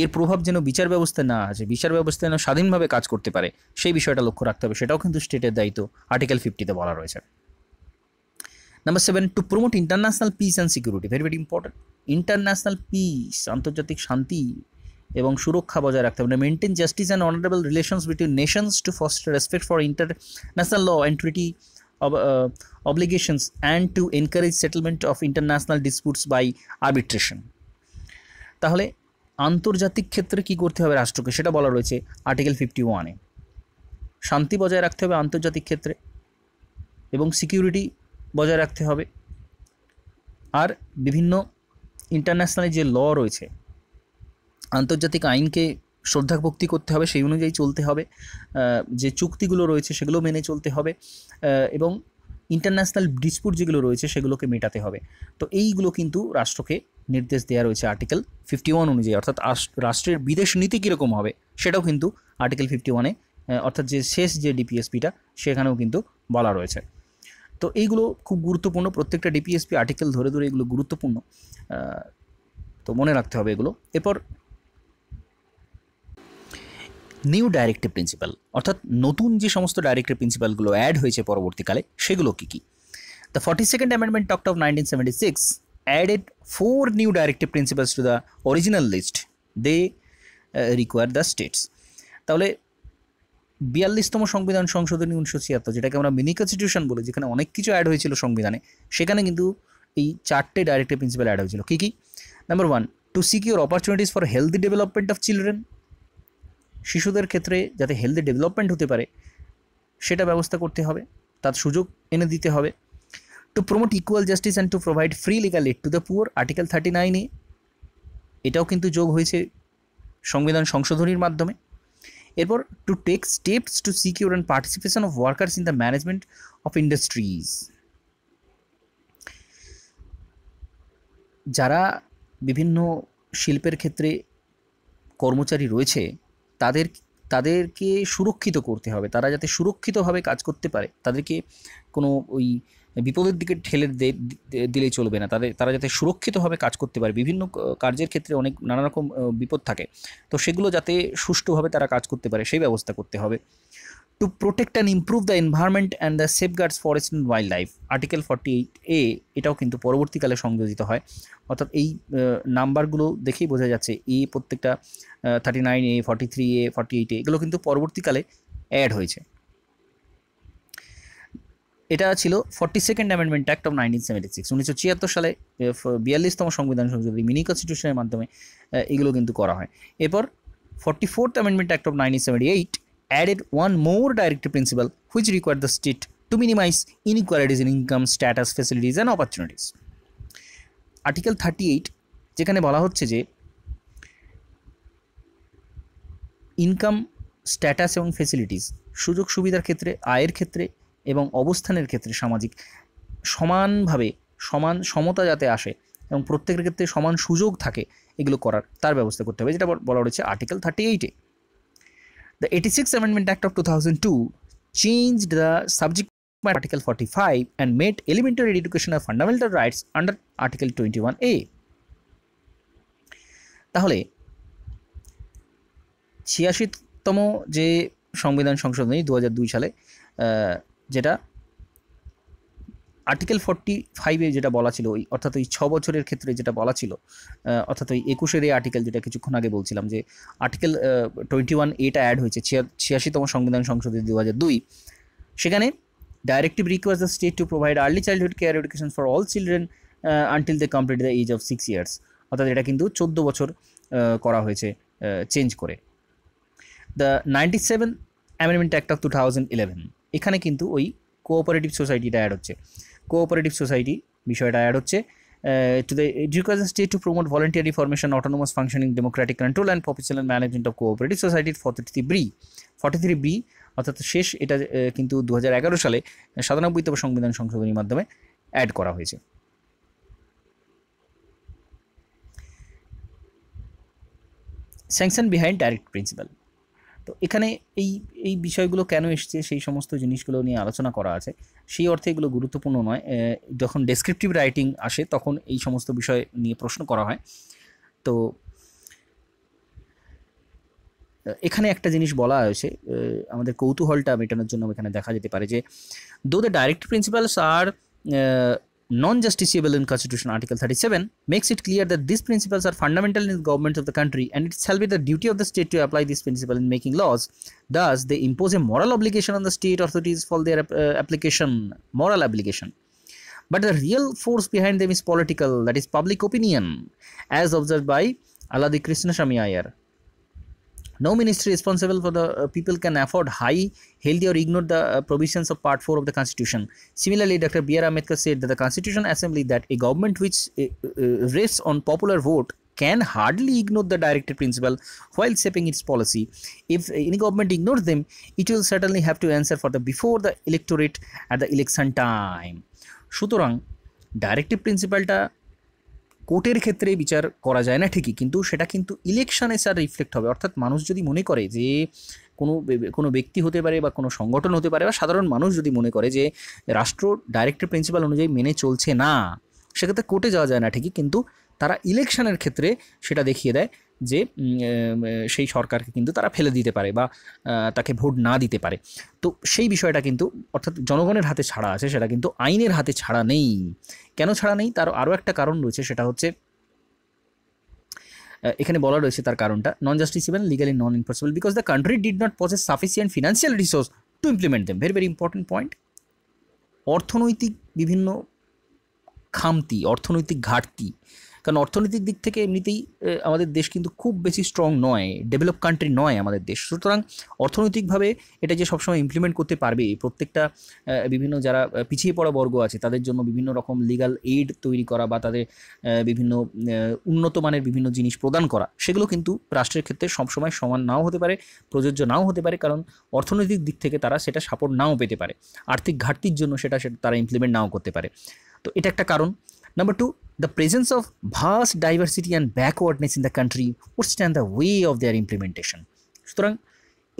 এর প্রভাব যেন বিচার ব্যবস্থা না আছে বিচার ব্যবস্থা যেন স্বাধীনভাবে কাজ করতে পারে সেই বিষয়টা লক্ষ্য রাখতে হবে সেটাও কিন্তু স্টেটের দায়িত্ব আর্টিকেল ফিফটিতে বলা রয়েছে number seven to promote international peace and security very very important international peace আন্তর্জাতিক শান্তি এবং সুরক্ষা বজায় রাখতে হবে মানে maintain justice and honourable relations between nations to foster respect for international law and treaty obligations and to encourage settlement of international disputes by arbitration তাহলে আন্তর্জাতিক ক্ষেত্রে কি করতে হবে রাষ্ট্রকে সেটা বলা রয়েছে আর্টিকেল ফিফটি ওয়ানে শান্তি বজায় রাখতে হবে আন্তর্জাতিক ক্ষেত্রে এবং সিকিউরিটি বজায় রাখতে হবে আর বিভিন্ন ইন্টারন্যাশনাল যে ল রয়েছে আন্তর্জাতিক আইনকে শ্রদ্ধাভক্তি করতে হবে সেই অনুযায়ী চলতে হবে যে চুক্তিগুলো রয়েছে সেগুলো মেনে চলতে হবে এবং ইন্টারন্যাশনাল ডিসপুট যেগুলো রয়েছে সেগুলোকে মেটাতে হবে তো এইগুলো কিন্তু রাষ্ট্রকে নির্দেশ দেওয়া রয়েছে আর্টিকেল ফিফটি ওয়ান অনুযায়ী অর্থাৎ রাষ্ট্রের বিদেশ নীতি কীরকম হবে সেটাও কিন্তু আর্টিকেল ফিফটি ওয়ানে অর্থাৎ যে শেষ যে ডিপিএসপিটা সেখানেও কিন্তু বলা রয়েছে তো এইগুলো খুব গুরুত্বপূর্ণ প্রত্যেকটা ডিপিএসপি আর্টিকেল ধরে ধরে এগুলো গুরুত্বপূর্ণ তো মনে রাখতে হবে এগুলো এরপর নিউ ডাইরেক্টিভ প্রিন্সিপাল অর্থাৎ নতুন যে সমস্ত ডাইরেক্টিভ প্রিন্সিপালগুলো অ্যাড হয়েছে পরবর্তীকালে সেগুলো কী কী the forty second amendment act of nineteen seventy six added four new directive principles to the original list. They uh, require the states. তাহলে বিয়াল্লিশতম সংবিধান সংশোধনী উনিশশো ছিয়াত্তর যেটাকে আমরা মিনি কনস্টিটিউশন বলি যেখানে অনেক কিছু অ্যাড হয়েছিল সংবিধানে সেখানে কিন্তু এই চারটে ডাইরেক্টিভ প্রিন্সিপাল অ্যাড হয়েছিল কী কী number one to secure opportunities for healthy development of children শিশুদের ক্ষেত্রে যাতে হেলদি ডেভেলপমেন্ট হতে পারে সেটা ব্যবস্থা করতে হবে তার সুযোগ এনে দিতে হবে to promote equal justice and to provide free legal aid to the poor article thirty নাইনে এটাও কিন্তু যোগ হয়েছে সংবিধান সংশোধনীর মাধ্যমে এরপর to take steps to secure and participation of workers in the management of industries যারা বিভিন্ন শিল্পের ক্ষেত্রে কর্মচারী রয়েছে তাদের তাদেরকে সুরক্ষিত করতে হবে তারা যাতে সুরক্ষিতভাবে কাজ করতে পারে তাদেরকে কোনো ওই বিপদের দিকে ঠেলে দিলে চলবে না তাদের তারা যাতে সুরক্ষিতভাবে কাজ করতে পারে বিভিন্ন কার্যের ক্ষেত্রে অনেক নানা রকম বিপদ থাকে তো সেগুলো যাতে সুষ্ঠুভাবে তারা কাজ করতে পারে সেই ব্যবস্থা করতে হবে to protect and improve the environment and the safeguards forest and wildlife article forty eight A এটাও কিন্তু পরবর্তীকালে সংযোজিত হয় অর্থাৎ এই নাম্বারগুলো দেখেই বোঝা যাচ্ছে এ প্রত্যেকটা thirty nine A forty three A forty eight A এগুলো কিন্তু পরবর্তীকালে অ্যাড হয়েছে এটা ছিল forty second amendment act of nineteen seventy six উনিশশো ছিয়াত্তর সালে বিয়াল্লিশতম সংবিধান সংশোধনী মিনি কনস্টিটিউশনের মাধ্যমে এগুলো কিন্তু করা হয় এরপর forty fourth amendment act of nineteen seventy eight added one more directive principle which require the state to minimise inequalities in income status facilities and opportunities article thirty eight যেখানে বলা হচ্ছে যে ইনকাম স্ট্যাটাস এবং facilities সুযোগ সুবিধার ক্ষেত্রে আয়ের ক্ষেত্রে এবং অবস্থানের ক্ষেত্রে সামাজিক সমানভাবে সমান সমতা যাতে আসে এবং প্রত্যেকের ক্ষেত্রে সমান সুযোগ থাকে এগুলো করার তার ব্যবস্থা করতে হবে যেটা বলা রয়েছে আর্টিকেল থার্টি এইটে the eighty six amendment act of two thousand two change the subject article Article 45 and made elementary fundamental rights under article under one A তাহলে ছিয়াশিতম যে সংবিধান সংশোধনী দু সালে যেটা আর্টিকেল ফর্টি ফাইভে যেটা বলা ছিল ওই অর্থাৎ ওই ছ বছরের ক্ষেত্রে যেটা বলা ছিল অর্থাৎ ওই একুশের এই আর্টিকেল যেটা কিছুক্ষণ আগে বলছিলাম যে আর্টিকেল টোয়েন্টি ওয়ান এটা অ্যাড হয়েছে ছিয়াশিতম সংবিধান সংসদে দু হাজার দুই সেখানে directive request the state to provide early childhood care education for all children until they complete the age of six years অর্থাৎ এটা কিন্তু চোদ্দ বছর করা হয়েছে চেঞ্জ করে the ninety seven amendment act of two thousand eleven এখানে কিন্তু ওই কোঅপারেটিভ সোসাইটিটা অ্যাড হচ্ছে কোঅপারেটিভ সোসাইটি বিষয়টা অ্যাড হচ্ছে to the education state to promote voluntary formation autonomous functioning democratic control and professional management of cooperative সোসাইটির forty three B forty three B অর্থাৎ শেষ এটা কিন্তু দু হাজার এগারো সালে সাতানব্বইতম সংবিধান সংশোধনীর মাধ্যমে অ্যাড করা হয়েছে স্যাংশন বিহাইন্ড ডাইরেক্ট প্রিন্সিপাল তো এখানে এই এই বিষয়গুলো কেন এসছে সেই সমস্ত জিনিসগুলো নিয়ে আলোচনা করা আছে সেই অর্থে এগুলো গুরুত্বপূর্ণ নয় যখন ডেসক্রিপটিভ রাইটিং আসে তখন এই সমস্ত বিষয় নিয়ে প্রশ্ন করা হয় তো এখানে একটা জিনিস বলা হয়েছে আমাদের কৌতূহলটা মেটানোর জন্য এখানে দেখা যেতে পারে যে though the directive principles are non-justiciable in Constitution Article 37 makes it clear that these principles are fundamental in the government of the country and it shall be the duty of the state to apply these principles in making laws. Thus, they impose a moral obligation on the state authorities for their uh, application, moral obligation. But the real force behind them is political, that is public opinion, as observed by Aladi Krishnasamy Iyer. No ministry responsible for the uh, people can afford high, healthy or ignore the uh, provisions of Part 4 of the Constitution. Similarly, Dr. B.R. Ambedkar said that the Constitution Assembly that a government which uh, uh, rests on popular vote can hardly ignore the directed principle while shaping its policy. If any government ignores them, it will certainly have to answer for the before the electorate at the election time. সুতরাং directive প্রিন্সিপালটা কোর্টের ক্ষেত্রে বিচার করা যায় না ঠিকই কিন্তু সেটা কিন্তু ইলেকশানে স্যার রিফ্লেক্ট হবে অর্থাৎ মানুষ যদি মনে করে যে কোনো কোনো ব্যক্তি হতে পারে বা কোনো সংগঠন হতে পারে বা সাধারণ মানুষ যদি মনে করে যে রাষ্ট্র ডাইরেক্টর প্রিন্সিপাল অনুযায়ী মেনে চলছে না সেক্ষেত্রে কোর্টে যাওয়া যায় না ঠিকই কিন্তু তারা ইলেকশনের ক্ষেত্রে সেটা দেখিয়ে দেয় যে সেই সরকারকে কিন্তু তারা ফেলে দিতে পারে বা তাকে ভোট না দিতে পারে তো সেই বিষয়টা কিন্তু অর্থাৎ জনগণের হাতে ছাড়া আছে সেটা কিন্তু আইনের হাতে ছাড়া নেই কেন ছাড়া নেই তার আরও একটা কারণ রয়েছে সেটা হচ্ছে এখানে বলা রয়েছে তার কারণটা non justiciable legally non enforceable because the country did not possess sufficient financial resource to implement them very very important point অর্থনৈতিক বিভিন্ন খামতি অর্থনৈতিক ঘাটতি কারণ অর্থনৈতিক দিক থেকে এমনিতেই আমাদের দেশ কিন্তু খুব বেশি স্ট্রং নয় ডেভেলপ কান্ট্রি নয় আমাদের দেশ সুতরাং অর্থনৈতিকভাবে এটা যে সবসময় ইমপ্লিমেন্ট করতে পারবে প্রত্যেকটা বিভিন্ন যারা পিছিয়ে পড়া বর্গ আছে তাদের জন্য বিভিন্ন রকম লিগাল এইড তৈরি করা বা তাদের বিভিন্ন উন্নত মানের বিভিন্ন জিনিস প্রদান করা সেগুলো কিন্তু রাষ্ট্রের ক্ষেত্রে সবসময় সমান নাও হতে পারে প্রযোজ্য নাও হতে পারে কারণ অর্থনৈতিক দিক থেকে তারা সেটা সাপোর্ট নাও পেতে পারে আর্থিক ঘাটতির জন্য সেটা তারা ইমপ্লিমেন্ট নাও করতে পারে তো এটা একটা কারণ Number two, the presence of vast diversity and backwardness in the country would stand the way of their implementation. সুতরাং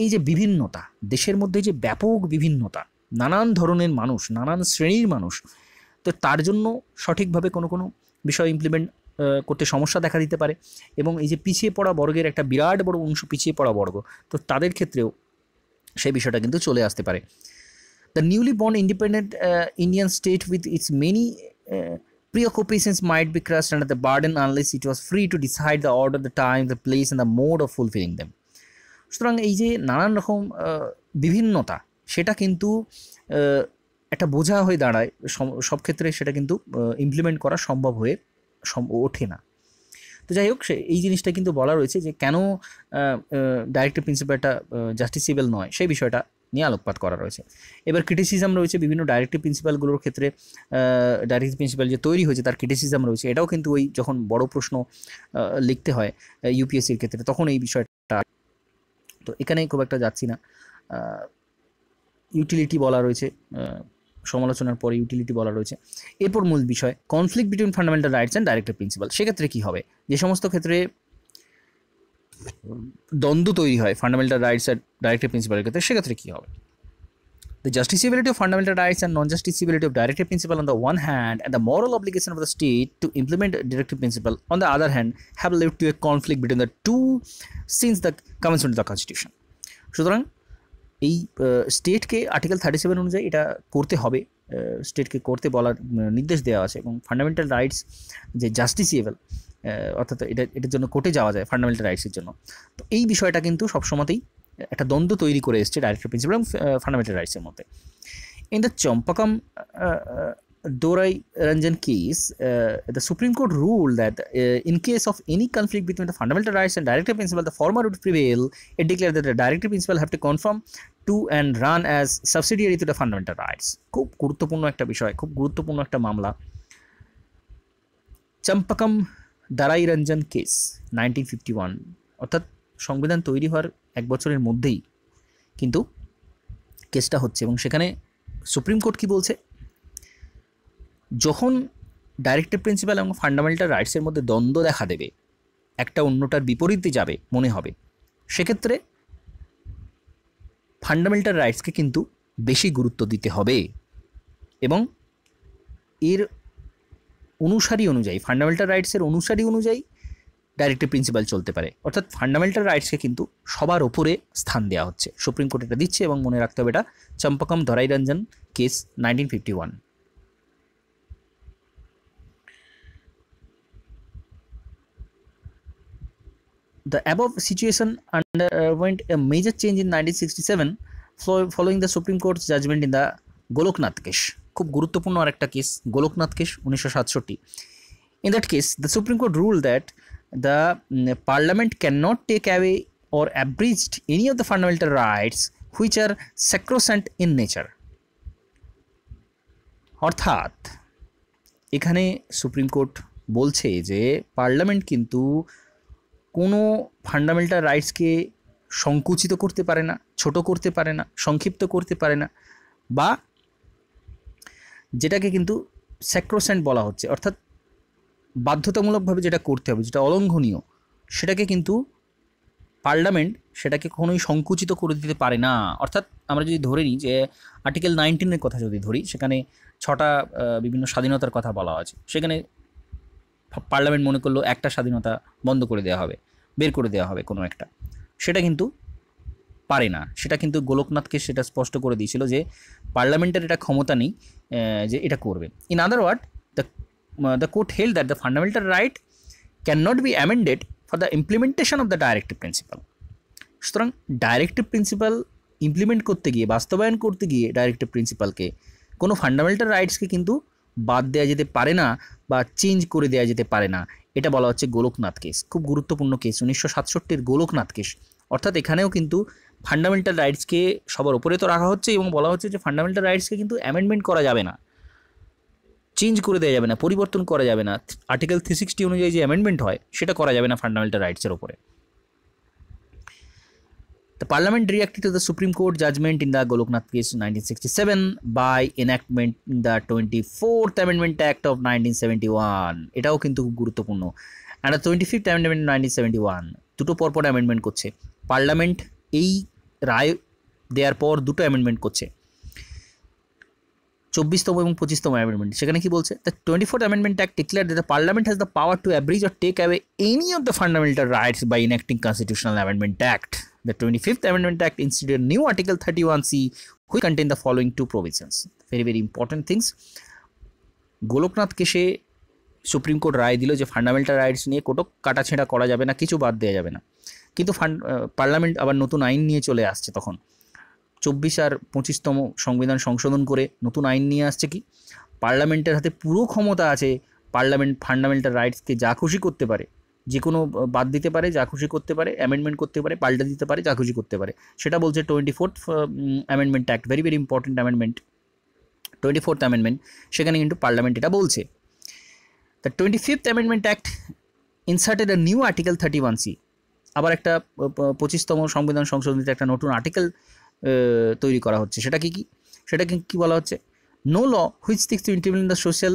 এই যে বিভিন্নতা দেশের মধ্যে যে ব্যাপক বিভিন্নতা নানান ধরনের মানুষ নানান শ্রেণীর মানুষ তো তার জন্য সঠিকভাবে কোনো কোনো বিষয় ইমপ্লিমেন্ট করতে সমস্যা দেখা দিতে পারে এবং এই যে পিছিয়ে পড়া বর্গের একটা বিরাট বড় অংশ পিছিয়ে পড়া বর্গ তো তাদের ক্ষেত্রেও সেই বিষয়টা কিন্তু চলে আসতে পারে the newly born independent Indian state with its many Preoccupations might be crushed under the burden unless it was free to decide the order, the time, the place and the mode of fulfilling them. সুতরাং এই যে নানান রকম বিভিন্নতা সেটা কিন্তু একটা বোঝা হয়ে দাঁড়ায় সব ক্ষেত্রে সেটা কিন্তু ইমপ্লিমেন্ট করা সম্ভব হয়ে ওঠে না তো যাই হোক সে এই জিনিসটা কিন্তু বলা রয়েছে যে কেন ডাইরেক্টিভ প্রিন্সিপালটা জাস্টিসিবল নয় সেই বিষয়টা নিয়ে আলোকপাত করা রয়েছে এবার ক্রিটিসিজম রয়েছে বিভিন্ন ডাইরেক্টিভ প্রিন্সিপালগুলোর ক্ষেত্রে ডাইরেক্টিভ প্রিন্সিপাল যে তৈরি হয়েছে তার ক্রিটিসিজম রয়েছে এটাও কিন্তু ওই যখন বড় প্রশ্ন লিখতে হয় ইউপিএসসির ক্ষেত্রে তখন এই বিষয়টা তো এখানে খুব একটা যাচ্ছি না ইউটিলিটি বলা রয়েছে সমালোচনার পরে ইউটিলিটি বলা রয়েছে এরপর মূল বিষয় conflict between fundamental rights and directive principle সেক্ষেত্রে কী হবে যে সমস্ত ক্ষেত্রে দ্বন্দ্ব তৈরি হয় ফান্ডামেন্টাল রাইটস অ্যান্ড ডাইরেক্টিভ প্রিন্সিপালের ক্ষেত্রে সেক্ষেত্রে কী হবে the justiciability of fundamental rights and non justiciability of directive principle on the one hand and the moral obligation of the state to implement directive principle on the other hand have lead to a conflict between the two since the commence the constitution সুতরাং এই স্টেটকে article thirty seven অনুযায়ী এটা করতে হবে স্টেটকে করতে বলার নির্দেশ দেওয়া আছে এবং ফান্ডামেন্টাল রাইটস যে জাস্টিসিয়েবল অর্থাৎ এটা এটার জন্য কোর্টে যাওয়া যায় ফান্ডামেন্টাল রাইটসের জন্য তো এই বিষয়টা কিন্তু সবসময়তেই একটা দ্বন্দ্ব তৈরি করে এসছে ডাইরেক্টর প্রিন্সিপাল এবং ফান্ডামেন্টাল রাইটসের মধ্যে in the Champakam Dorairajan case the supreme Court rule that in case of any conflict between the fundamental rights and director principle the former would prevail a declare that director principle have to conform to and run as subsidiary to the fundamental rights খুব গুরুত্বপূর্ণ একটা বিষয় খুব গুরুত্বপূর্ণ একটা মামলা Champakam Dorairajan case nineteen fifty one অর্থাৎ সংবিধান তৈরি হওয়ার এক বছরের মধ্যেই কিন্তু কেসটা হচ্ছে এবং সেখানে সুপ্রিম কোর্ট কি বলছে যখন ডাইরেক্টিভ প্রিন্সিপাল এবং ফান্ডামেন্টাল রাইটসের মধ্যে দ্বন্দ্ব দেখা দেবে একটা অন্যটার বিপরীতে যাবে মনে হবে সেক্ষেত্রে ফান্ডামেন্টাল রাইটসকে কিন্তু বেশি গুরুত্ব দিতে হবে এবং এর অনুসারী অনুযায়ী ফান্ডামেন্টাল রাইটসের অনুসারী অনুযায়ী ডাইরেক্টিভ প্রিন্সিপাল চলতে পারে অর্থাৎ ফান্ডামেন্টাল রাইটসকে কিন্তু সবার ওপরে স্থান দেওয়া হচ্ছে সুপ্রিম কোর্ট এটা দিচ্ছে এবং মনে রাখতে হবে এটা Champakam Dorairajan case nineteen fifty one The above a underwent change in nineteen sixty seven following the supreme Court judgement in the Golaknath case খুব গুরুত্বপূর্ণ আরেকটা কেস গোলকনাথ কেস উনিশশো সাতষট্টি in that case the supreme Court rule that the parliament can not take away or abridged any of the fundamental rights which are sacrosanct in nature অর্থাৎ এখানে supreme court বলছে যে parliament কিন্তু কোনো fundamental রাইটসকে সংকুচিত করতে পারে না ছোট করতে পারে না সংক্ষিপ্ত করতে পারে না বা যেটাকে কিন্তু স্যাক্রোস্যান্ট বলা হচ্ছে অর্থাৎ বাধ্যতামূলকভাবে যেটা করতে হবে যেটা অলঙ্ঘনীয় সেটাকে কিন্তু পার্লামেন্ট সেটাকে কখনোই সংকুচিত করে দিতে পারে না অর্থাৎ আমরা যদি ধরে নিই যে আর্টিকেল নাইনটিনের কথা যদি ধরি সেখানে ছটা বিভিন্ন স্বাধীনতার কথা বলা আছে সেখানে পার্লামেন্ট মনে করলো একটা স্বাধীনতা বন্ধ করে দেওয়া হবে বের করে দেওয়া হবে কোনো একটা সেটা কিন্তু পারে না সেটা কিন্তু গোলকনাথকে সেটা স্পষ্ট করে দিয়েছিল যে পার্লামেন্টের এটা ক্ষমতা নেই যে এটা করবে in other word the the court held that the fundamental right can not be amended for the implementation of the directive principle সুতরাং ডাইরেক্টিভ প্রিন্সিপাল ইমপ্লিমেন্ট করতে গিয়ে বাস্তবায়ন করতে গিয়ে ডাইরেক্টিভ প্রিন্সিপালকে কোনো ফান্ডামেন্টাল রাইটসকে কিন্তু বাদ দেওয়া যেতে পারে না বা চেঞ্জ করে দেওয়া যেতে পারে না এটা বলা হচ্ছে গোলকনাথ কেস খুব গুরুত্বপূর্ণ কেস উনিশশো সাতষট্টির গোলকনাথ কেস অর্থাৎ এখানেও কিন্তু ফান্ডামেন্টাল রাইটসকে সবার উপরে তো রাখা হচ্ছে এবং বলা হচ্ছে যে ফান্ডামেন্টাল রাইটসকে কিন্তু অ্যামেন্ডমেন্ট করা যাবে না চেঞ্জ করে দেওয়া যাবে না পরিবর্তন করা যাবে না আর্টিকেল থ্রি সিক্সটি অনুযায়ী যে অ্যামেন্ডমেন্ট হয় সেটা করা যাবে না ফান্ডামেন্টাল রাইটসের উপরে The Parliament reacted the the Supreme Court judgment in the Goloknath case 1967 by enactment in the 24th Amendment Act of 1971. এটাও কিন্তু খুব গুরুত্বপূর্ণ and the 25th Amendment 1971 দুটো পরপর অ্যামেন্ডমেন্ট করছে পার্লামেন্ট এই রায় দেওয়ার পর দুটো অ্যামেন্ডমেন্ট করছে চব্বিশতম এবং পঁচিশতম অ্যামেন্ডমেন্ট সেখানে কি বলছে the twenty fourth amendment act declare the parliament has the power to abridge or take away any of the fundamental rights by enacting constitutional amendment act the twenty fifth amendment act institute new article thirty one C which contain the following two provisions very very important things Golaknath কেসে Supreme court রায় দিল যে fundamental rights নিয়ে কোনো কাটাছেঁড়া করা যাবে না কিছু বাদ দেওয়া যাবে না কিন্তু ফান্ড পার্লামেন্ট আবার নতুন আইন নিয়ে চলে আসছে তখন চব্বিশ আর পঁচিশতম সংবিধান সংশোধন করে নতুন আইন নিয়ে আসছে কি পার্লামেন্টের হাতে পুরো ক্ষমতা আছে পার্লামেন্ট ফান্ডামেন্টাল রাইটসকে যা খুশি করতে পারে যে কোনো বাদ দিতে পারে যা খুশি করতে পারে অ্যামেন্ডমেন্ট করতে পারে পাল্টা দিতে পারে যা খুশি করতে পারে সেটা বলছে twenty fourth amendment act very very important amendment twenty fourth amendment সেখানে কিন্তু পার্লামেন্ট এটা বলছে the twenty fifth amendment act inserted new article thirty one C আবার একটা পঁচিশতম সংবিধান সংশোধনীতে একটা নতুন আর্টিকেল তৈরি করা হচ্ছে সেটা কি কি সেটা কি বলা হচ্ছে no law which seeks to interview in the social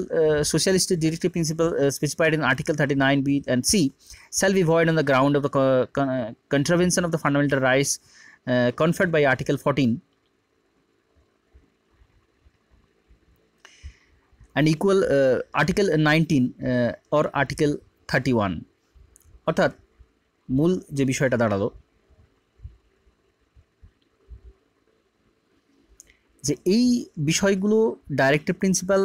socialist directive principle specified in article thirty nine B and C shall be void on the ground of the contravention of the fundamental rights conferred by article fourteen and equal article nineteen or article thirty one অর্থাৎ মূল যে বিষয়টা দাঁড়ালো যে এই বিষয়গুলো director principal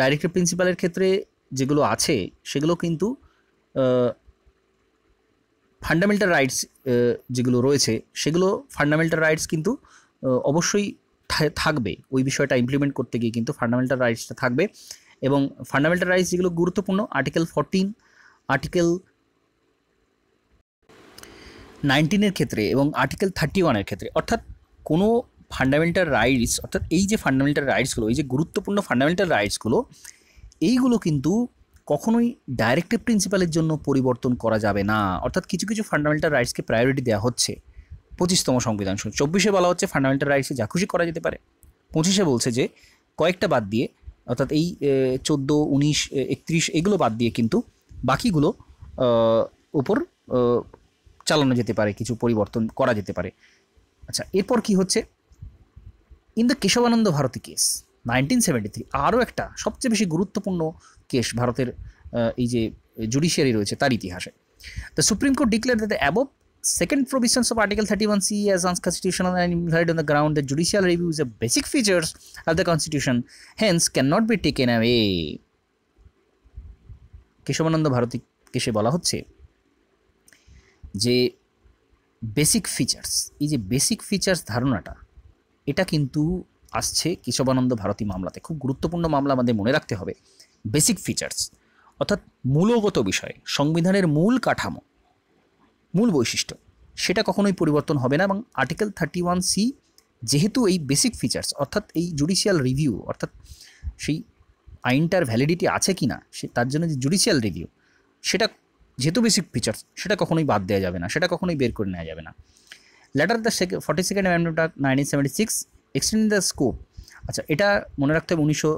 director প্রিন্সিপালের ক্ষেত্রে যেগুলো আছে সেগুলো কিন্তু ফান্ডামেন্টাল রাইটস যেগুলো রয়েছে সেগুলো ফান্ডামেন্টাল রাইটস কিন্তু অবশ্যই থাকবে ওই বিষয়টা ইমপ্লিমেন্ট করতে গিয়ে কিন্তু ফান্ডামেন্টাল রাইটসটা থাকবে এবং ফান্ডামেন্টাল রাইটস যেগুলো গুরুত্বপূর্ণ আর্টিকেল ফোরটিন আর্টিকেল নাইনটিনের ক্ষেত্রে এবং আর্টিকেল থার্টি ওয়ানের ক্ষেত্রে অর্থাৎ কোনো ফান্ডামেন্টাল রাইটস অর্থাৎ এই যে ফান্ডামেন্টাল রাইটসগুলো এই যে গুরুত্বপূর্ণ ফান্ডামেন্টাল রাইটসগুলো এইগুলো কিন্তু কখনোই ডাইরেক্টিভ প্রিন্সিপালের জন্য পরিবর্তন করা যাবে না অর্থাৎ কিছু কিছু ফান্ডামেন্টাল রাইটসকে প্রায়োরিটি দেওয়া হচ্ছে পঁচিশতম সংবিধান চব্বিশে বলা হচ্ছে ফান্ডামেন্টাল রাইটসে যা খুশি করা যেতে পারে পঁচিশে বলছে যে কয়েকটা বাদ দিয়ে অর্থাৎ এই চোদ্দো উনিশ একত্রিশ এগুলো বাদ দিয়ে কিন্তু বাকিগুলো ওপর চালানো যেতে পারে কিছু পরিবর্তন করা যেতে পারে আচ্ছা এরপর কি হচ্ছে in the Kesavananda Bharati case nineteen seventy three আরও একটা সবচেয়ে বেশি গুরুত্বপূর্ণ কেস ভারতের এই যে জুডিশিয়ারি রয়েছে তার ইতিহাসে the supreme Court declare that the above second provisions of article 31c as unconstitutional and on the ground the judicial review review a basic features of the constitution hence can not be taken away Kesavananda Bharati কেসে বলা হচ্ছে যে basic features এই যে basic features ধারণাটা এটা কিন্তু আসছে কেশবানন্দ ভারতী মামলাতে খুব গুরুত্বপূর্ণ মামলা আমাদের মনে রাখতে হবে বেসিক ফিচার্স অর্থাৎ মূলগত বিষয় সংবিধানের মূল কাঠামো মূল বৈশিষ্ট্য সেটা কখনোই পরিবর্তন হবে না এবং আর্টিকেল থার্টি ওয়ান সি যেহেতু এই বেসিক ফিচার্স অর্থাৎ এই জুডিশিয়াল রিভিউ অর্থাৎ সেই আইনটার ভ্যালিডিটি আছে কি না সে তার জন্য যে জুডিশিয়াল রিভিউ সেটা যেহেতু বেসিক ফিচার্স সেটা কখনোই বাদ দেওয়া যাবে না সেটা কখনোই বের করে নেওয়া যাবে না লেটার দ্য ফর্টি সেকেন্ড অ্যামেন্ডমেন্টটা nineteen seventy six extend the scope আচ্ছা এটা মনে রাখতে হবে উনিশশো